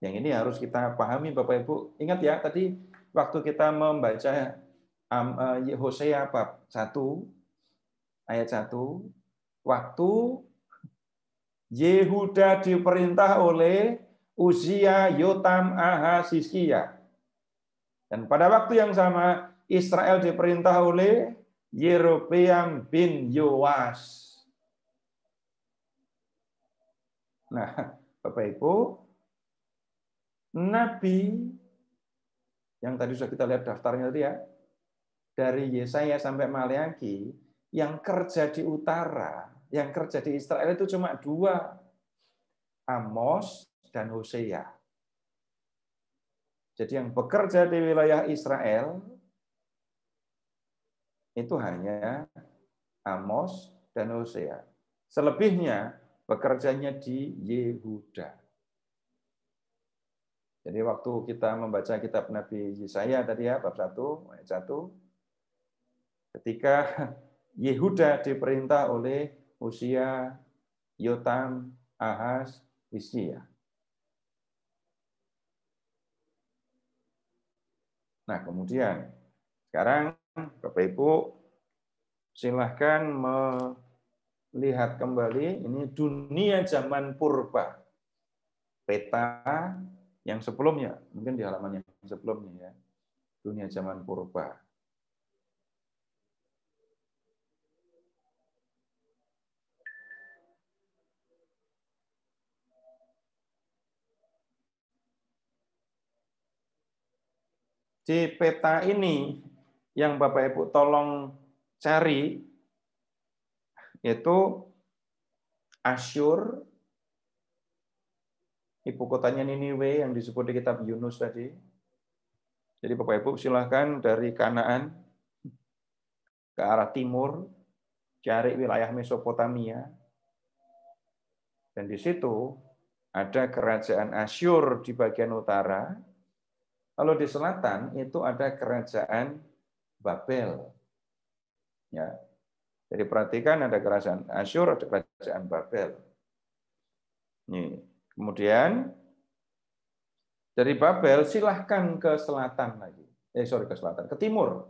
[SPEAKER 1] Yang ini harus kita pahami Bapak Ibu. Ingat ya tadi waktu kita membaca um, eh, Hosea bab 1 ayat 1 waktu Yehuda diperintah oleh Uzia, Yotam, Ahaz, Dan pada waktu yang sama Israel diperintah oleh Yerobeam bin Yowas. Nah, Bapak Ibu, Nabi yang tadi sudah kita lihat daftarnya tadi ya, dari Yesaya sampai Maliaki, yang kerja di utara, yang kerja di Israel itu cuma dua, Amos dan Hosea. Jadi yang bekerja di wilayah Israel itu hanya Amos dan Hosea. Selebihnya bekerjanya di Yehuda. Jadi waktu kita membaca kitab Nabi Yesaya tadi ya, bab 1, ayat 1, ketika Yehuda diperintah oleh Usia, Yotam, Ahaz, Hizkia. Nah kemudian, sekarang Bapak Ibu silahkan melihat kembali ini dunia zaman purba peta yang sebelumnya mungkin di halaman yang sebelumnya ya dunia zaman purba di peta ini yang Bapak Ibu tolong cari yaitu Asyur ibu kotanya Niniwe yang disebut di kitab Yunus tadi. Jadi Bapak Ibu silahkan dari Kanaan ke arah timur cari wilayah Mesopotamia. Dan di situ ada kerajaan Asyur di bagian utara. Kalau di selatan itu ada kerajaan Babel. Ya. Jadi perhatikan ada kerajaan Asyur, ada kerajaan Babel. Ini. Kemudian dari Babel silahkan ke selatan lagi. Eh sorry ke selatan, ke timur.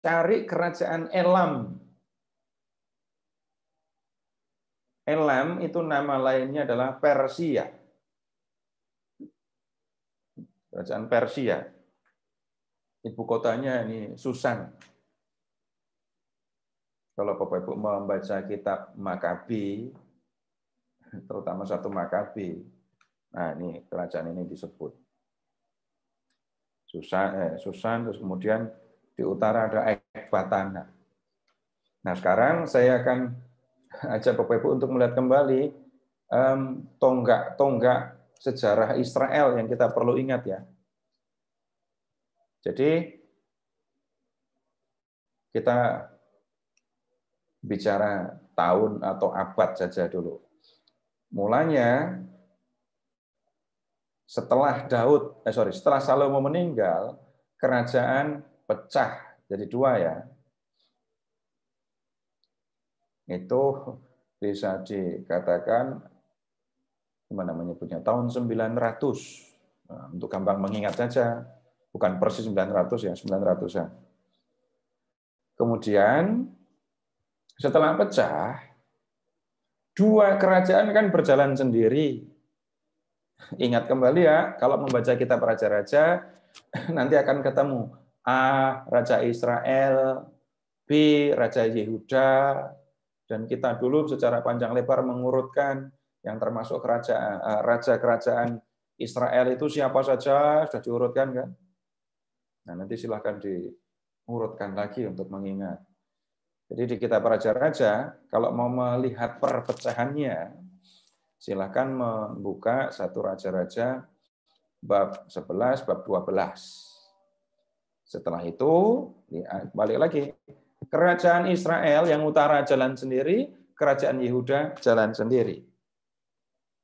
[SPEAKER 1] Cari kerajaan Elam. Elam itu nama lainnya adalah Persia. Kerajaan Persia ibu kotanya ini Susan. Kalau Bapak Ibu membaca kitab Makabi, terutama satu Makabi, nah ini kerajaan ini disebut. Susan, eh, Susan terus kemudian di utara ada Ekbatana. Nah sekarang saya akan ajak Bapak Ibu untuk melihat kembali tonggak-tonggak um, sejarah Israel yang kita perlu ingat ya. Jadi kita bicara tahun atau abad saja dulu. Mulanya setelah Daud, eh sorry, setelah Salomo meninggal, kerajaan pecah jadi dua ya. Itu bisa dikatakan gimana menyebutnya tahun 900. Nah, untuk gampang mengingat saja, bukan persis 900 ya, 900-an. Kemudian setelah pecah, dua kerajaan kan berjalan sendiri. Ingat kembali ya, kalau membaca kitab raja-raja, nanti akan ketemu A, Raja Israel, B, Raja Yehuda, dan kita dulu secara panjang lebar mengurutkan yang termasuk kerajaan eh, raja kerajaan Israel itu siapa saja sudah diurutkan kan Nah, nanti silahkan diurutkan lagi untuk mengingat. Jadi di kitab raja-raja, kalau mau melihat perpecahannya, silahkan membuka satu raja-raja bab 11, bab 12. Setelah itu, ya, balik lagi. Kerajaan Israel yang utara jalan sendiri, kerajaan Yehuda jalan sendiri.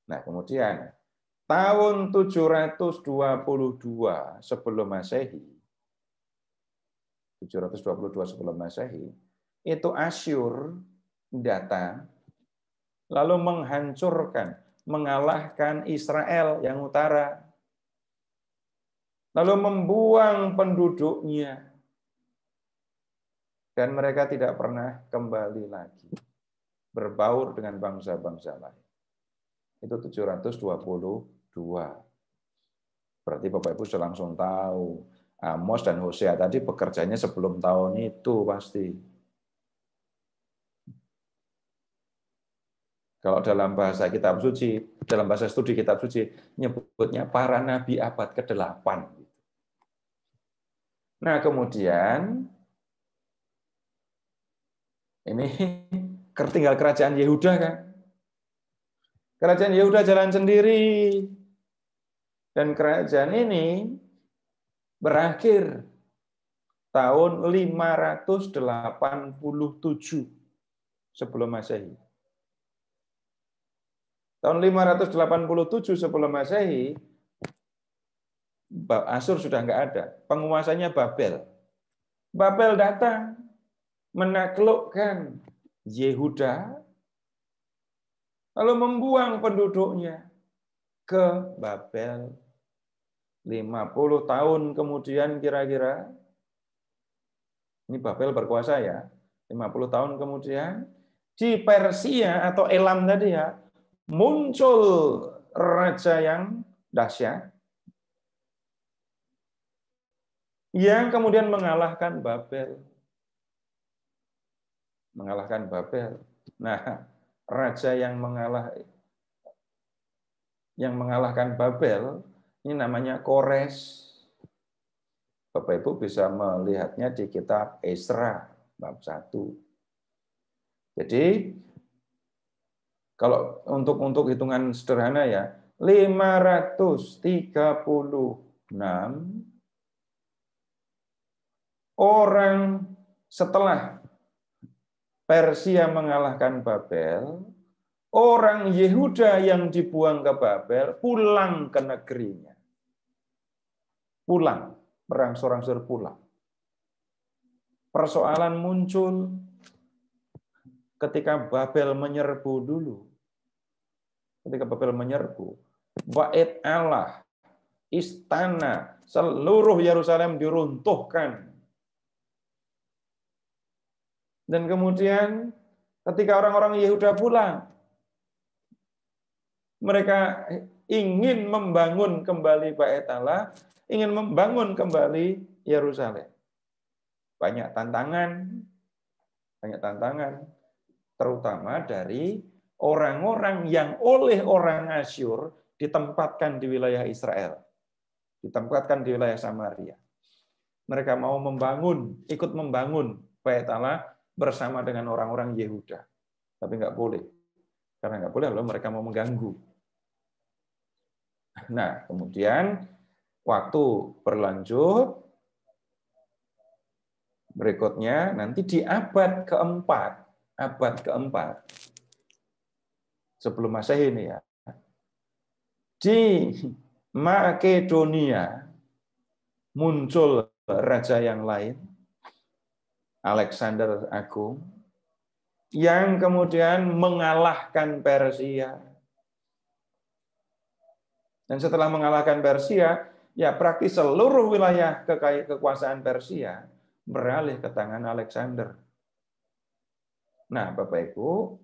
[SPEAKER 1] Nah, kemudian tahun 722 sebelum Masehi, 722 sebelum Masehi, itu Asyur datang lalu menghancurkan, mengalahkan Israel yang utara. Lalu membuang penduduknya. Dan mereka tidak pernah kembali lagi berbaur dengan bangsa-bangsa lain. Itu 722. Berarti Bapak Ibu sudah langsung tahu Amos dan Hosea tadi bekerjanya sebelum tahun itu pasti. Kalau dalam bahasa kitab suci, dalam bahasa studi kitab suci, nyebutnya para nabi abad ke-8. Nah kemudian, ini tertinggal kerajaan Yehuda kan. Kerajaan Yehuda jalan sendiri. Dan kerajaan ini berakhir tahun 587 sebelum Masehi. Tahun 587 sebelum Masehi, Asur sudah nggak ada. Penguasanya Babel. Babel datang menaklukkan Yehuda, lalu membuang penduduknya ke Babel 50 tahun kemudian kira-kira ini Babel berkuasa ya. 50 tahun kemudian di Persia atau Elam tadi ya muncul raja yang dahsyat yang kemudian mengalahkan Babel. Mengalahkan Babel. Nah, raja yang mengalah yang mengalahkan Babel ini namanya kores. Bapak Ibu bisa melihatnya di kitab Esra bab 1. Jadi kalau untuk untuk hitungan sederhana ya, 536 orang setelah Persia mengalahkan Babel, orang Yehuda yang dibuang ke Babel pulang ke negerinya pulang, berangsur-angsur pulang. Persoalan muncul ketika Babel menyerbu dulu. Ketika Babel menyerbu, bait Allah, istana, seluruh Yerusalem diruntuhkan. Dan kemudian ketika orang-orang Yehuda pulang, mereka ingin membangun kembali Bait Allah, ingin membangun kembali Yerusalem. Banyak tantangan, banyak tantangan, terutama dari orang-orang yang oleh orang Asyur ditempatkan di wilayah Israel, ditempatkan di wilayah Samaria. Mereka mau membangun, ikut membangun Bait Allah bersama dengan orang-orang Yehuda. Tapi nggak boleh. Karena nggak boleh, lalu mereka mau mengganggu Nah, kemudian waktu berlanjut, berikutnya nanti di abad keempat, abad keempat, sebelum masa ini ya, di Makedonia muncul raja yang lain, Alexander Agung, yang kemudian mengalahkan Persia, dan setelah mengalahkan Persia, ya praktis seluruh wilayah kekuasaan Persia beralih ke tangan Alexander. Nah, Bapak Ibu,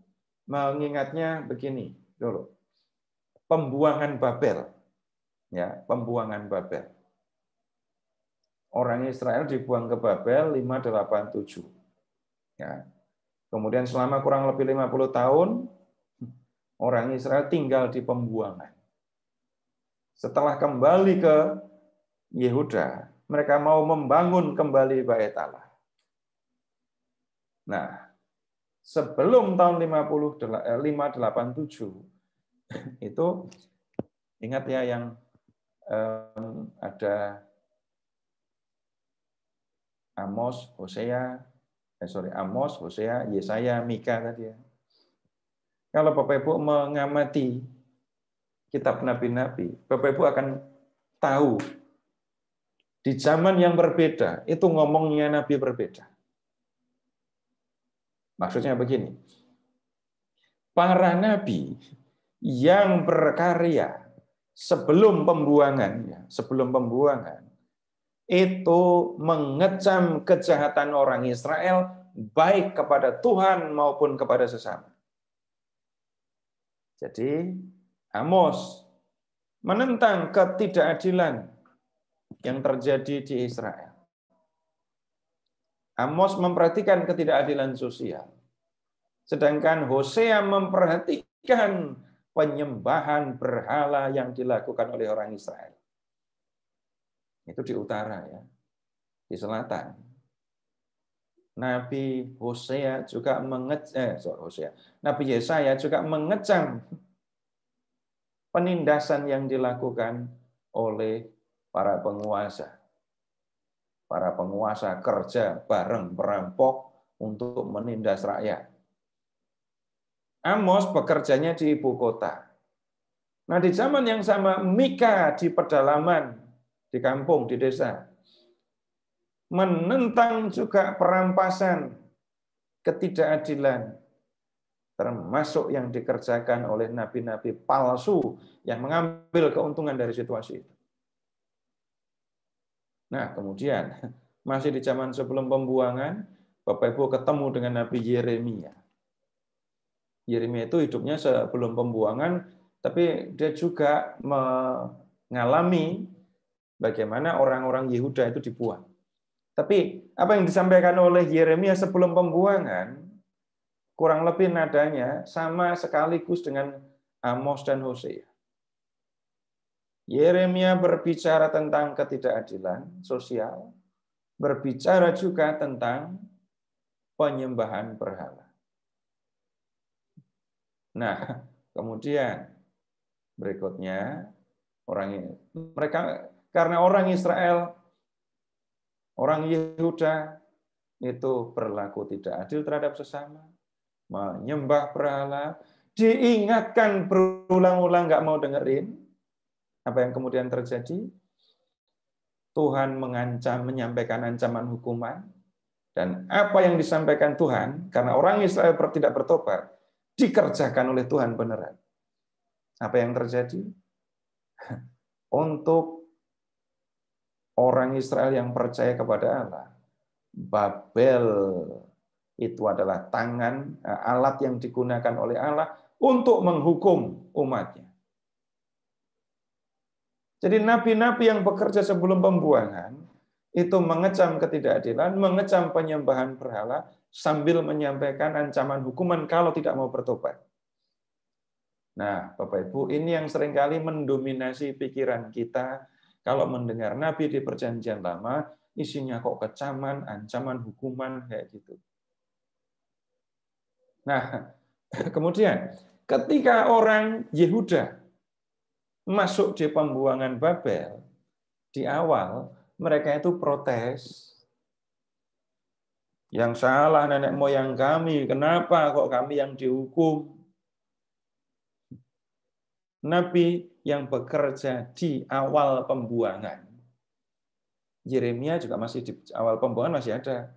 [SPEAKER 1] mengingatnya begini dulu. Pembuangan Babel. Ya, pembuangan Babel. Orang Israel dibuang ke Babel 587. Ya. Kemudian selama kurang lebih 50 tahun orang Israel tinggal di pembuangan. Setelah kembali ke Yehuda, mereka mau membangun kembali Bait Allah. Nah, sebelum tahun 587 eh, itu ingat ya yang ada Amos, Hosea, eh, sorry Amos, Hosea, Yesaya, Mika tadi ya. Kalau Bapak Ibu mengamati kitab nabi-nabi, Bapak Ibu akan tahu di zaman yang berbeda itu ngomongnya nabi berbeda. Maksudnya begini. Para nabi yang berkarya sebelum pembuangan, sebelum pembuangan itu mengecam kejahatan orang Israel baik kepada Tuhan maupun kepada sesama. Jadi Amos menentang ketidakadilan yang terjadi di Israel. Amos memperhatikan ketidakadilan sosial. Sedangkan Hosea memperhatikan penyembahan berhala yang dilakukan oleh orang Israel. Itu di utara ya, di selatan. Nabi Hosea juga mengecam, eh, Nabi Yesaya juga mengecam penindasan yang dilakukan oleh para penguasa. Para penguasa kerja bareng perampok untuk menindas rakyat. Amos bekerjanya di ibu kota. Nah, di zaman yang sama Mika di pedalaman, di kampung, di desa menentang juga perampasan, ketidakadilan, termasuk yang dikerjakan oleh nabi-nabi palsu yang mengambil keuntungan dari situasi itu. Nah, kemudian masih di zaman sebelum pembuangan, Bapak Ibu ketemu dengan Nabi Yeremia. Yeremia itu hidupnya sebelum pembuangan, tapi dia juga mengalami bagaimana orang-orang Yehuda itu dibuang. Tapi apa yang disampaikan oleh Yeremia sebelum pembuangan kurang lebih nadanya sama sekaligus dengan Amos dan Hosea. Yeremia berbicara tentang ketidakadilan sosial, berbicara juga tentang penyembahan berhala. Nah, kemudian berikutnya orang mereka karena orang Israel, orang Yehuda itu berlaku tidak adil terhadap sesama, menyembah berhala, diingatkan berulang-ulang nggak mau dengerin, apa yang kemudian terjadi? Tuhan mengancam, menyampaikan ancaman hukuman, dan apa yang disampaikan Tuhan, karena orang Israel tidak bertobat, dikerjakan oleh Tuhan beneran. Apa yang terjadi? Untuk orang Israel yang percaya kepada Allah, Babel itu adalah tangan eh, alat yang digunakan oleh Allah untuk menghukum umatnya. Jadi nabi-nabi yang bekerja sebelum pembuangan itu mengecam ketidakadilan, mengecam penyembahan berhala sambil menyampaikan ancaman hukuman kalau tidak mau bertobat. Nah, Bapak Ibu, ini yang seringkali mendominasi pikiran kita kalau mendengar nabi di perjanjian lama isinya kok kecaman, ancaman, hukuman kayak gitu. Nah, kemudian ketika orang Yehuda masuk di pembuangan Babel di awal mereka itu protes yang salah nenek moyang kami kenapa kok kami yang dihukum nabi yang bekerja di awal pembuangan Yeremia juga masih di awal pembuangan masih ada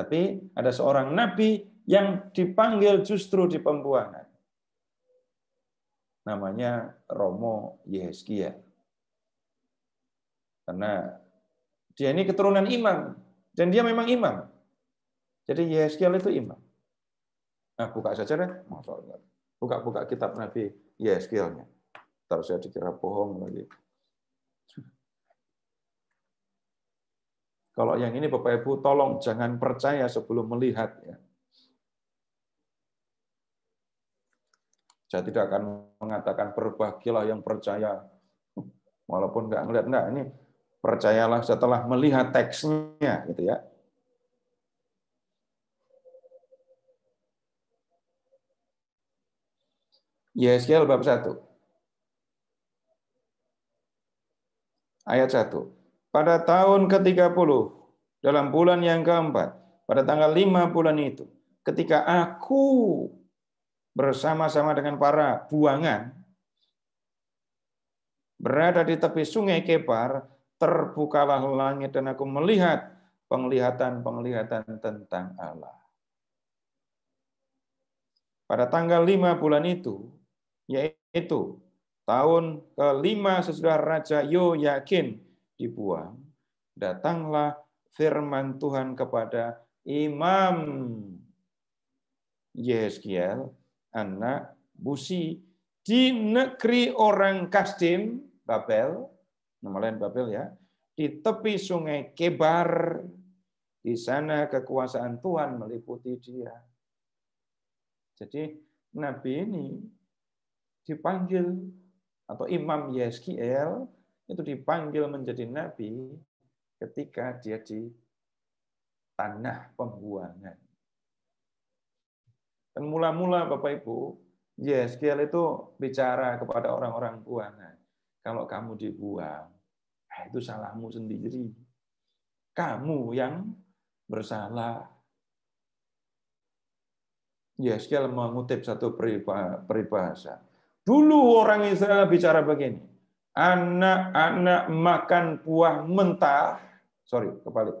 [SPEAKER 1] tapi ada seorang nabi yang dipanggil justru di pembuangan. Namanya Romo Yeskia. Karena dia ini keturunan imam. Dan dia memang imam. Jadi Yehezkiel itu imam. Nah, buka saja deh. Buka-buka kitab Nabi Yehezkielnya. Terus saya dikira bohong lagi. Kalau yang ini Bapak Ibu tolong jangan percaya sebelum melihat. Ya. Saya tidak akan mengatakan berbahagialah yang percaya. Walaupun nggak ngelihat, enggak. Ini percayalah setelah melihat teksnya. gitu ya. Yesaya bab 1. Ayat 1 pada tahun ke-30 dalam bulan yang keempat pada tanggal 5 bulan itu ketika aku bersama-sama dengan para buangan berada di tepi sungai Kebar terbukalah langit dan aku melihat penglihatan-penglihatan tentang Allah pada tanggal 5 bulan itu yaitu tahun ke-5 sesudah Raja Yo Yakin dibuang, datanglah firman Tuhan kepada Imam Yeskiel, anak Busi, di negeri orang Kastim, Babel, nama lain Babel ya, di tepi sungai Kebar, di sana kekuasaan Tuhan meliputi dia. Jadi Nabi ini dipanggil atau Imam Yeskiel itu dipanggil menjadi nabi ketika dia di tanah pembuangan. Dan mula-mula Bapak Ibu, Yeskiel itu bicara kepada orang-orang buangan. Kalau kamu dibuang, eh, itu salahmu sendiri. Kamu yang bersalah. Yeskiel mengutip satu peribahasa. Dulu orang Israel bicara begini anak-anak makan buah mentah, sorry, kebalik.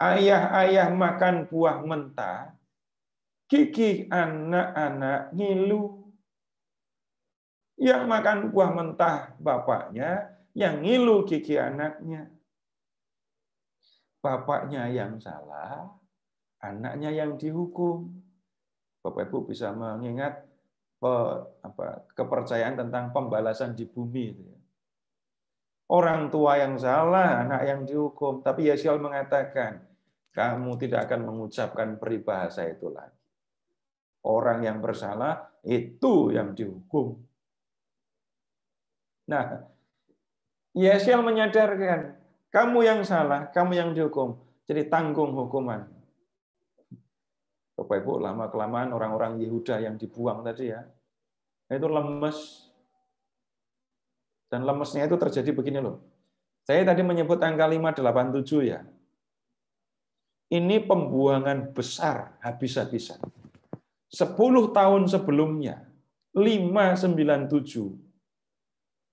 [SPEAKER 1] Ayah-ayah makan buah mentah, gigi anak-anak ngilu. Yang makan buah mentah bapaknya, yang ngilu gigi anaknya. Bapaknya yang salah, anaknya yang dihukum. Bapak Ibu bisa mengingat apa, kepercayaan tentang pembalasan di bumi itu ya. Orang tua yang salah, anak yang dihukum. Tapi Yesiel mengatakan, kamu tidak akan mengucapkan peribahasa itu lagi. Orang yang bersalah itu yang dihukum. Nah, Yesiel menyadarkan, kamu yang salah, kamu yang dihukum. Jadi tanggung hukuman. Bapak Ibu, lama-kelamaan orang-orang Yehuda yang dibuang tadi ya, itu lemes, dan lemesnya itu terjadi begini loh. Saya tadi menyebut angka 587 ya. Ini pembuangan besar habis-habisan. 10 tahun sebelumnya, 597,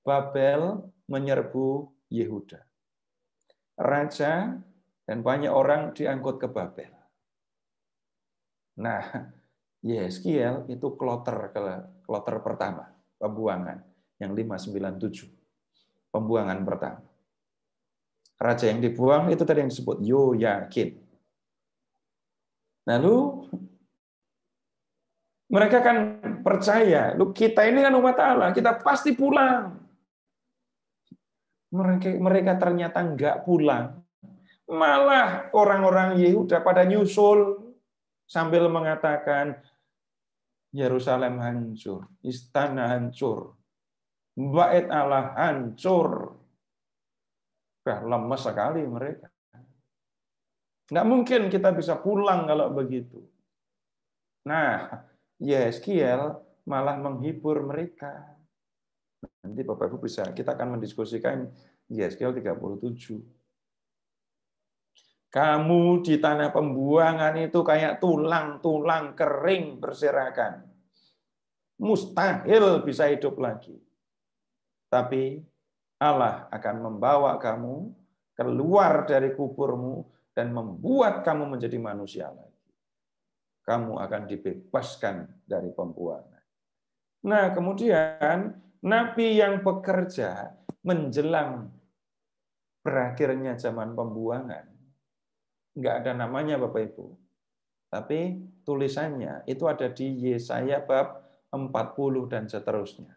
[SPEAKER 1] Babel menyerbu Yehuda. Raja dan banyak orang diangkut ke Babel. Nah, Yeskiel itu kloter kloter pertama, pembuangan yang 597. Pembuangan pertama. Raja yang dibuang itu tadi yang disebut yo yakin Lalu mereka kan percaya, lu kita ini kan umat Allah, kita pasti pulang. Mereka, mereka ternyata nggak pulang. Malah orang-orang Yehuda pada nyusul sambil mengatakan Yerusalem hancur, istana hancur, bait Allah hancur. Wah, lemes sekali mereka. Nggak mungkin kita bisa pulang kalau begitu. Nah, Yeskiel malah menghibur mereka. Nanti Bapak Ibu bisa, kita akan mendiskusikan Yeskiel 37. Kamu di tanah pembuangan itu kayak tulang-tulang kering berserakan. Mustahil bisa hidup lagi tapi Allah akan membawa kamu keluar dari kuburmu dan membuat kamu menjadi manusia lagi. Kamu akan dibebaskan dari pembuangan. Nah, kemudian nabi yang bekerja menjelang berakhirnya zaman pembuangan. Enggak ada namanya Bapak Ibu. Tapi tulisannya itu ada di Yesaya bab 40 dan seterusnya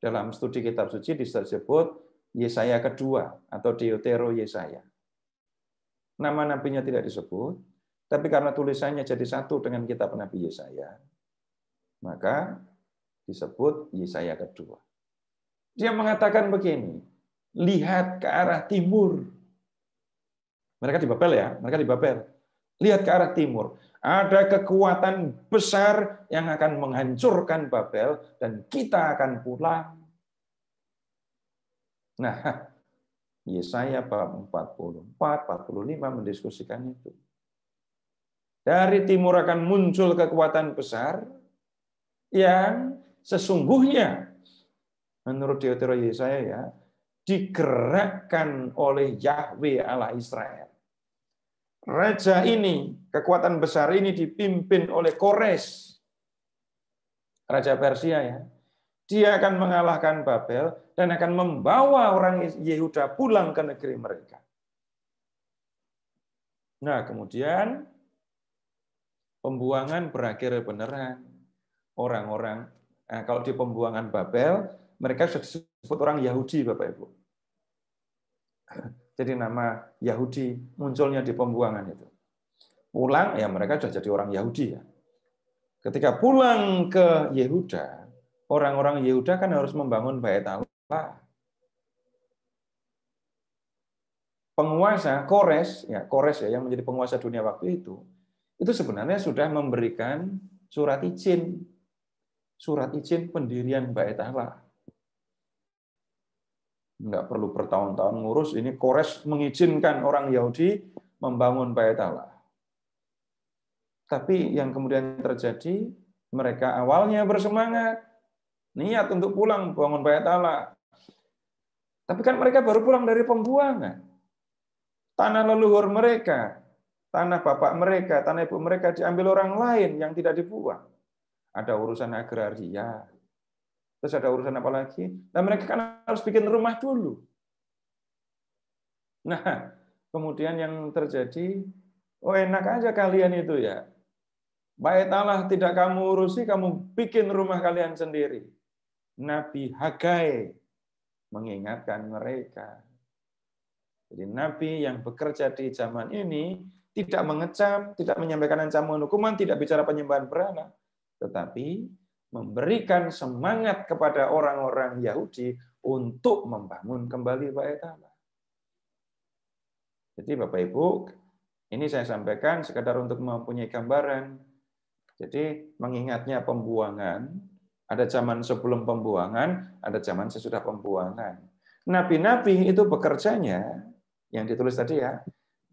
[SPEAKER 1] dalam studi kitab suci disebut Yesaya kedua atau Deutero Yesaya. Nama nabinya tidak disebut, tapi karena tulisannya jadi satu dengan kitab Nabi Yesaya, maka disebut Yesaya kedua. Dia mengatakan begini, lihat ke arah timur. Mereka di Babel ya, mereka di Babel. Lihat ke arah timur. Ada kekuatan besar yang akan menghancurkan Babel dan kita akan pula. Nah, Yesaya 44, 45 mendiskusikan itu. Dari timur akan muncul kekuatan besar yang sesungguhnya menurut teori Yesaya ya digerakkan oleh Yahweh Allah Israel Raja ini, kekuatan besar ini dipimpin oleh Kores, Raja Persia ya. Dia akan mengalahkan Babel dan akan membawa orang Yehuda pulang ke negeri mereka. Nah, kemudian pembuangan berakhir beneran. Orang-orang, nah, kalau di pembuangan Babel, mereka sudah disebut orang Yahudi, Bapak Ibu. Jadi nama Yahudi munculnya di pembuangan itu. Pulang, ya mereka sudah jadi orang Yahudi ya. Ketika pulang ke Yehuda, orang-orang Yehuda kan harus membangun bait Allah. Penguasa Kores, ya Kores ya yang menjadi penguasa dunia waktu itu, itu sebenarnya sudah memberikan surat izin, surat izin pendirian bait Allah nggak perlu bertahun-tahun ngurus. Ini Kores mengizinkan orang Yahudi membangun bait Allah. Tapi yang kemudian terjadi, mereka awalnya bersemangat, niat untuk pulang bangun bait Allah. Tapi kan mereka baru pulang dari pembuangan. Tanah leluhur mereka, tanah bapak mereka, tanah ibu mereka diambil orang lain yang tidak dibuang. Ada urusan agraria, terus ada urusan apa lagi. Nah, mereka kan harus bikin rumah dulu. Nah, kemudian yang terjadi, oh enak aja kalian itu ya. Baik Allah tidak kamu urusi, kamu bikin rumah kalian sendiri. Nabi Hagai mengingatkan mereka. Jadi Nabi yang bekerja di zaman ini tidak mengecam, tidak menyampaikan ancaman hukuman, tidak bicara penyembahan beranak, tetapi memberikan semangat kepada orang-orang Yahudi untuk membangun kembali bait Allah. Jadi Bapak Ibu, ini saya sampaikan sekadar untuk mempunyai gambaran. Jadi mengingatnya pembuangan, ada zaman sebelum pembuangan, ada zaman sesudah pembuangan. Nabi-nabi itu bekerjanya yang ditulis tadi ya,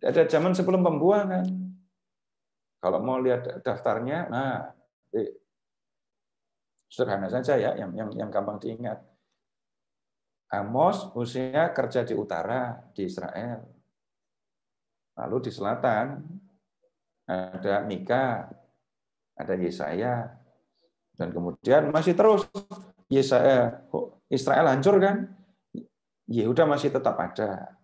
[SPEAKER 1] ada zaman sebelum pembuangan. Kalau mau lihat daftarnya, nah sederhana saja ya, yang, yang, yang gampang diingat. Amos usia kerja di utara di Israel. Lalu di selatan ada Mika, ada Yesaya, dan kemudian masih terus Yesaya, Israel hancur kan? Yehuda masih tetap ada.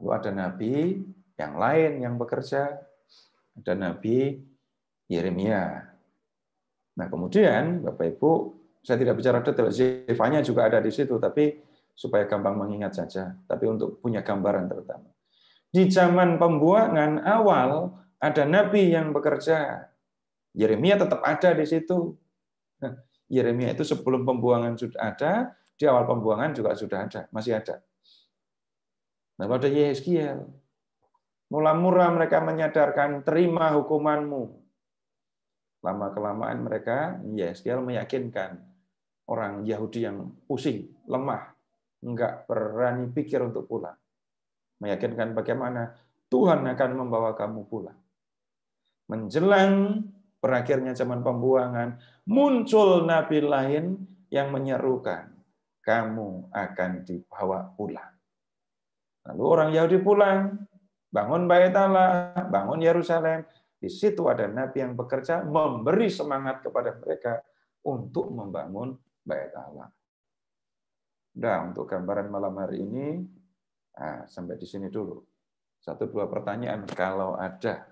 [SPEAKER 1] Lalu ada nabi yang lain yang bekerja, ada nabi Yeremia, Nah kemudian Bapak Ibu, saya tidak bicara detail, zifanya juga ada di situ, tapi supaya gampang mengingat saja, tapi untuk punya gambaran terutama. Di zaman pembuangan awal, ada nabi yang bekerja. Yeremia tetap ada di situ. Nah, Yeremia itu sebelum pembuangan sudah ada, di awal pembuangan juga sudah ada, masih ada. Nah, pada Yeskiel, mula murah mereka menyadarkan, terima hukumanmu. Lama kelamaan mereka Yeskiel iya, meyakinkan orang Yahudi yang pusing, lemah, nggak berani pikir untuk pulang. Meyakinkan bagaimana Tuhan akan membawa kamu pulang. Menjelang berakhirnya zaman pembuangan, muncul nabi lain yang menyerukan, kamu akan dibawa pulang. Lalu orang Yahudi pulang, bangun Bait Allah, bangun Yerusalem, di situ ada nabi yang bekerja memberi semangat kepada mereka untuk membangun bait Allah. Nah, untuk gambaran malam hari ini, nah, sampai di sini dulu. Satu dua pertanyaan kalau ada.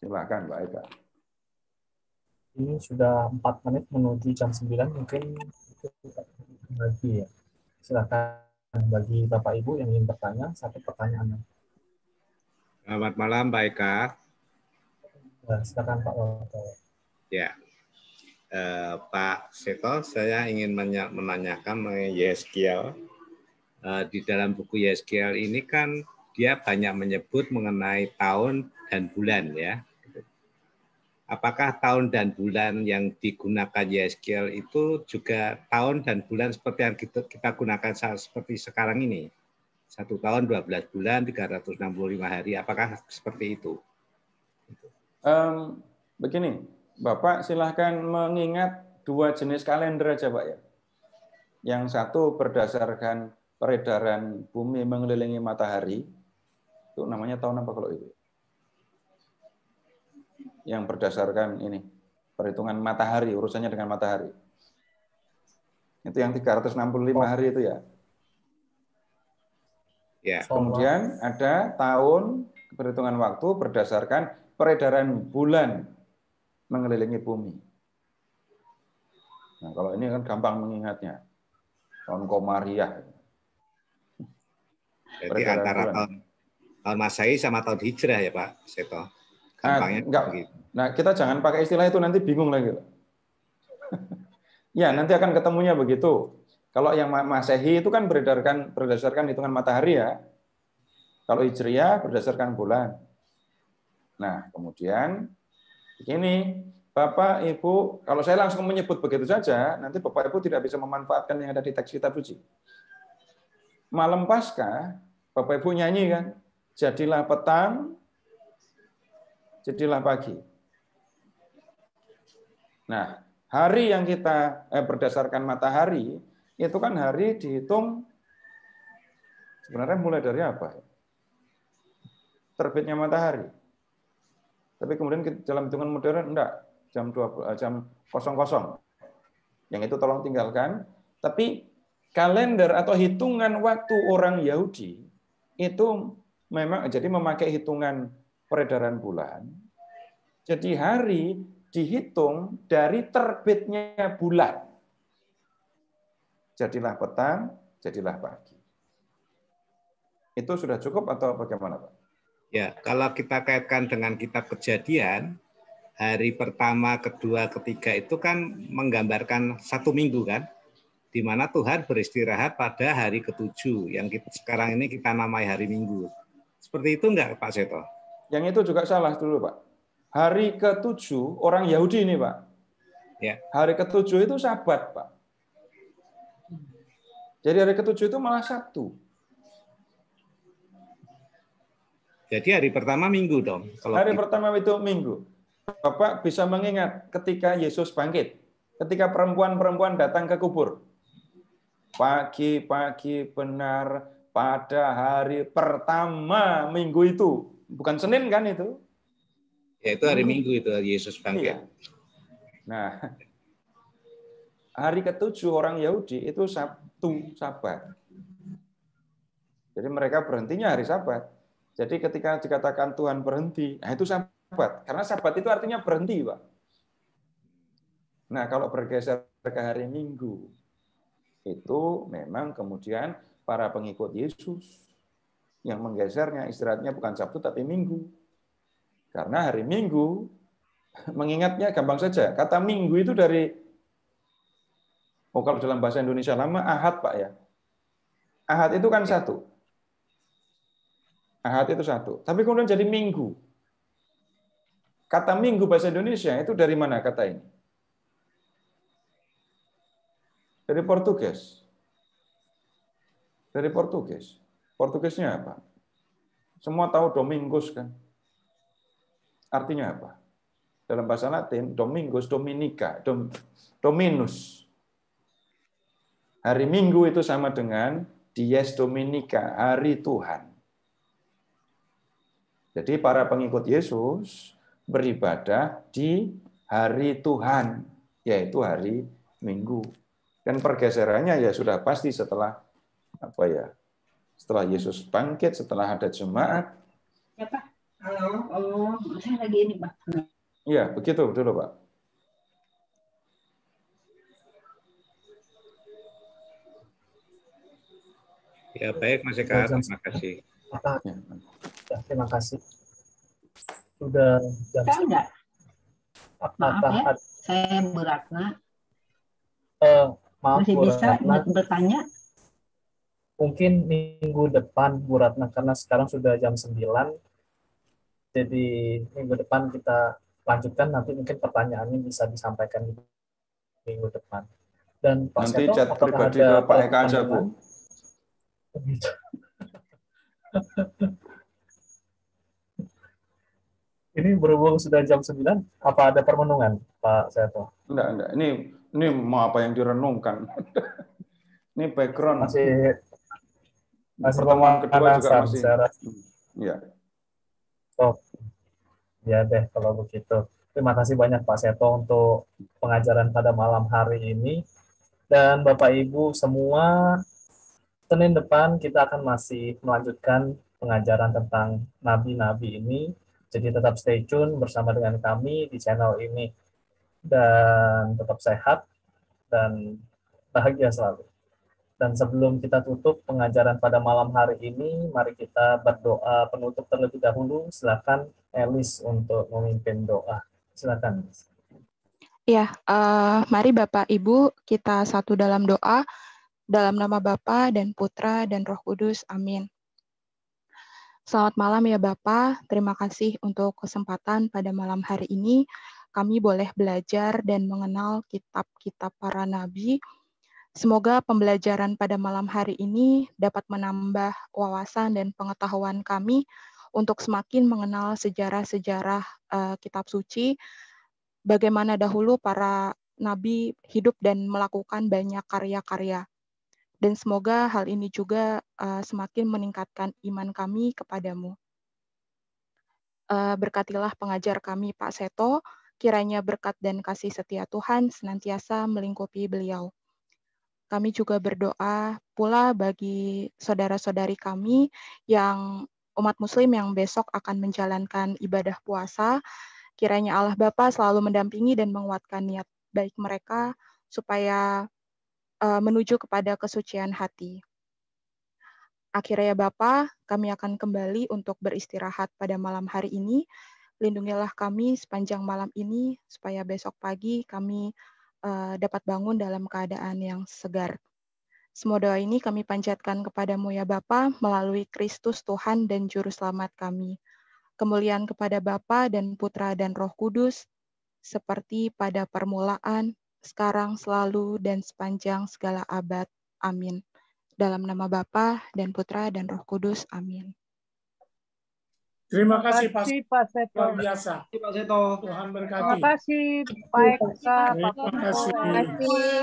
[SPEAKER 1] Silakan Mbak Eka.
[SPEAKER 3] Ini sudah empat menit menuju jam 9 mungkin bagi ya. Silakan bagi Bapak Ibu yang ingin bertanya satu pertanyaan.
[SPEAKER 4] Selamat malam Baikah. Eka.
[SPEAKER 3] Nah, silakan Pak Wanto.
[SPEAKER 4] Ya. Eh, Pak Seto, saya ingin menanyakan mengenai Yeskiel. Eh, di dalam buku Yeskiel ini kan dia banyak menyebut mengenai tahun dan bulan ya. Apakah tahun dan bulan yang digunakan Yeskiel itu juga tahun dan bulan seperti yang kita, kita gunakan saat seperti sekarang ini? Satu tahun, 12 bulan, 365
[SPEAKER 1] hari. Apakah seperti itu? Um, begini, Bapak silahkan mengingat dua jenis kalender aja Pak ya. Yang satu berdasarkan peredaran bumi mengelilingi matahari, itu namanya tahun apa kalau itu? Yang berdasarkan ini, perhitungan matahari, urusannya dengan matahari. Itu yang 365 hari itu ya. Ya. Kemudian ada tahun perhitungan waktu berdasarkan peredaran bulan mengelilingi bumi. Nah, kalau ini kan gampang mengingatnya. Tahun Komariah. Jadi peredaran antara tahun, tahun Masehi sama tahun Hijrah ya Pak Seto. Ah, Gampangnya nah, Nah, kita jangan pakai istilah itu nanti bingung lagi. ya, nanti akan ketemunya begitu. Kalau yang Masehi itu kan berdasarkan berdasarkan hitungan matahari ya. Kalau Hijriah berdasarkan bulan. Nah, kemudian begini, Bapak Ibu, kalau saya langsung menyebut begitu saja, nanti Bapak Ibu tidak bisa memanfaatkan yang ada di teks kitab suci. Malam pasca, Bapak Ibu nyanyi kan, jadilah petang, jadilah pagi. Nah, hari yang kita eh, berdasarkan matahari itu kan hari dihitung sebenarnya mulai dari apa? Ya? Terbitnya matahari. Tapi kemudian dalam hitungan modern enggak, jam 20, eh, jam 00. Yang itu tolong tinggalkan. Tapi kalender atau hitungan waktu orang Yahudi itu memang jadi memakai hitungan peredaran bulan. Jadi hari dihitung dari terbitnya bulan. Jadilah petang, jadilah pagi. Itu sudah cukup atau bagaimana Pak?
[SPEAKER 4] Ya, kalau kita kaitkan dengan kitab kejadian, hari pertama, kedua, ketiga itu kan menggambarkan satu minggu kan, di mana Tuhan beristirahat
[SPEAKER 1] pada hari ketujuh yang kita, sekarang ini kita namai hari Minggu. Seperti itu enggak Pak Seto? Yang itu juga salah dulu Pak. Hari ketujuh orang Yahudi ini Pak. Ya. Hari ketujuh itu Sabat Pak. Jadi hari ketujuh itu malah Sabtu. Jadi hari pertama minggu dong. Kalau hari kita... pertama itu minggu. Bapak bisa mengingat ketika Yesus bangkit, ketika perempuan-perempuan datang ke kubur. Pagi-pagi benar pada hari pertama minggu itu. Bukan Senin kan itu? Ya itu hari minggu, hmm. minggu itu Yesus bangkit. Iya. Nah, hari ketujuh orang Yahudi itu Sabtu, Sabat. Jadi mereka berhentinya hari Sabat jadi ketika dikatakan Tuhan berhenti, nah itu sabat. Karena sabat itu artinya berhenti, Pak. Nah, kalau bergeser ke hari Minggu, itu memang kemudian para pengikut Yesus yang menggesernya istirahatnya bukan Sabtu tapi Minggu. Karena hari Minggu mengingatnya gampang saja. Kata Minggu itu dari oh kalau dalam bahasa Indonesia lama ahad Pak ya. Ahad itu kan ya. satu. Ahad itu satu. Tapi kemudian jadi minggu. Kata minggu bahasa Indonesia itu dari mana kata ini? Dari Portugis. Dari Portugis. Portugisnya apa? Semua tahu Domingus kan? Artinya apa? Dalam bahasa Latin, Domingus, Dominica, dom, Dominus. Hari Minggu itu sama dengan Dies Dominica, hari Tuhan. Jadi para pengikut Yesus beribadah di hari Tuhan, yaitu hari Minggu. Dan pergeserannya ya sudah pasti setelah apa ya? Setelah Yesus bangkit, setelah ada jemaat.
[SPEAKER 4] Ya Pak. Halo, halo. Oh, saya lagi ini Pak.
[SPEAKER 1] Iya, begitu dulu Pak.
[SPEAKER 4] Ya baik Mas Eka, terima kasih. Ya.
[SPEAKER 3] Ya, terima kasih. Sudah jam
[SPEAKER 4] Apakah ya, saya beratna
[SPEAKER 3] Eh, maaf, Masih bisa Ratna. bertanya? Mungkin minggu depan Bu Ratna karena sekarang sudah jam 9. Jadi minggu depan kita lanjutkan nanti mungkin pertanyaannya bisa disampaikan minggu depan.
[SPEAKER 1] Dan Pak nanti Seto, chat pribadi ke Pak Eka aja, Bu.
[SPEAKER 3] ini berhubung sudah jam 9, apa ada permenungan, Pak
[SPEAKER 1] Seto? Enggak, enggak. Ini ini mau apa yang direnungkan? ini background. Masih, masih pertemuan kedua juga masih. Secara... Ya.
[SPEAKER 3] Top. Oh, ya deh kalau begitu. Terima kasih banyak Pak Seto untuk pengajaran pada malam hari ini. Dan Bapak Ibu semua, Senin depan kita akan masih melanjutkan pengajaran tentang nabi-nabi ini jadi tetap stay tune bersama dengan kami di channel ini dan tetap sehat dan bahagia selalu. Dan sebelum kita tutup pengajaran pada malam hari ini, mari kita berdoa penutup terlebih dahulu. Silakan Elis untuk memimpin doa. Silakan.
[SPEAKER 2] Ya, uh, mari Bapak Ibu kita satu dalam doa dalam nama Bapa dan Putra dan Roh Kudus. Amin. Selamat malam ya Bapak. Terima kasih untuk kesempatan pada malam hari ini. Kami boleh belajar dan mengenal kitab-kitab para nabi. Semoga pembelajaran pada malam hari ini dapat menambah wawasan dan pengetahuan kami untuk semakin mengenal sejarah-sejarah uh, kitab suci, bagaimana dahulu para nabi hidup dan melakukan banyak karya-karya. Dan semoga hal ini juga uh, semakin meningkatkan iman kami kepadamu. Uh, berkatilah pengajar kami Pak Seto, kiranya berkat dan kasih setia Tuhan senantiasa melingkupi beliau. Kami juga berdoa pula bagi saudara-saudari kami yang umat muslim yang besok akan menjalankan ibadah puasa, kiranya Allah Bapa selalu mendampingi dan menguatkan niat baik mereka supaya uh, menuju kepada kesucian hati. Akhirnya ya Bapak, kami akan kembali untuk beristirahat pada malam hari ini. Lindungilah kami sepanjang malam ini supaya besok pagi kami uh, dapat bangun dalam keadaan yang segar. Semua doa ini kami panjatkan kepadamu ya Bapa melalui Kristus Tuhan dan Juru Selamat kami. Kemuliaan kepada Bapa dan Putra dan Roh Kudus, seperti pada permulaan, sekarang, selalu, dan sepanjang segala abad. Amin. Dalam nama Bapa dan Putra dan Roh Kudus. Amin.
[SPEAKER 4] Terima kasih Pak,
[SPEAKER 3] Pak Seto. Luar biasa. Terima kasih Pak Tuhan berkati. Terima kasih
[SPEAKER 2] Pak Eka,
[SPEAKER 4] kasih Terima kasih.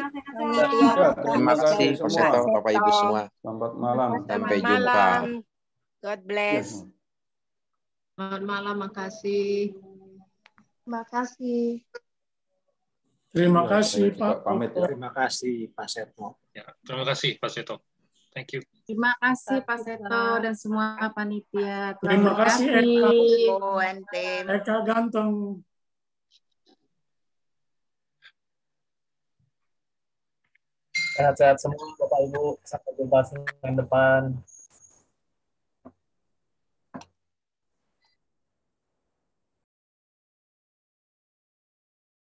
[SPEAKER 4] Pak Terima kasih Pak Seto, Bapak Ibu semua.
[SPEAKER 1] Selamat malam. Sampai jumpa.
[SPEAKER 4] God bless.
[SPEAKER 2] Selamat malam, makasih. Makasih.
[SPEAKER 3] Terima kasih Pak. Pamit ya. Terima kasih Pak Seto. Ya, terima kasih Pak Seto.
[SPEAKER 2] Thank you. Terima kasih Pak Seto dan semua panitia. Terima, terima kasih Eka. Eka ganteng.
[SPEAKER 3] Sehat-sehat semua Bapak Ibu. Sampai
[SPEAKER 4] jumpa senin depan.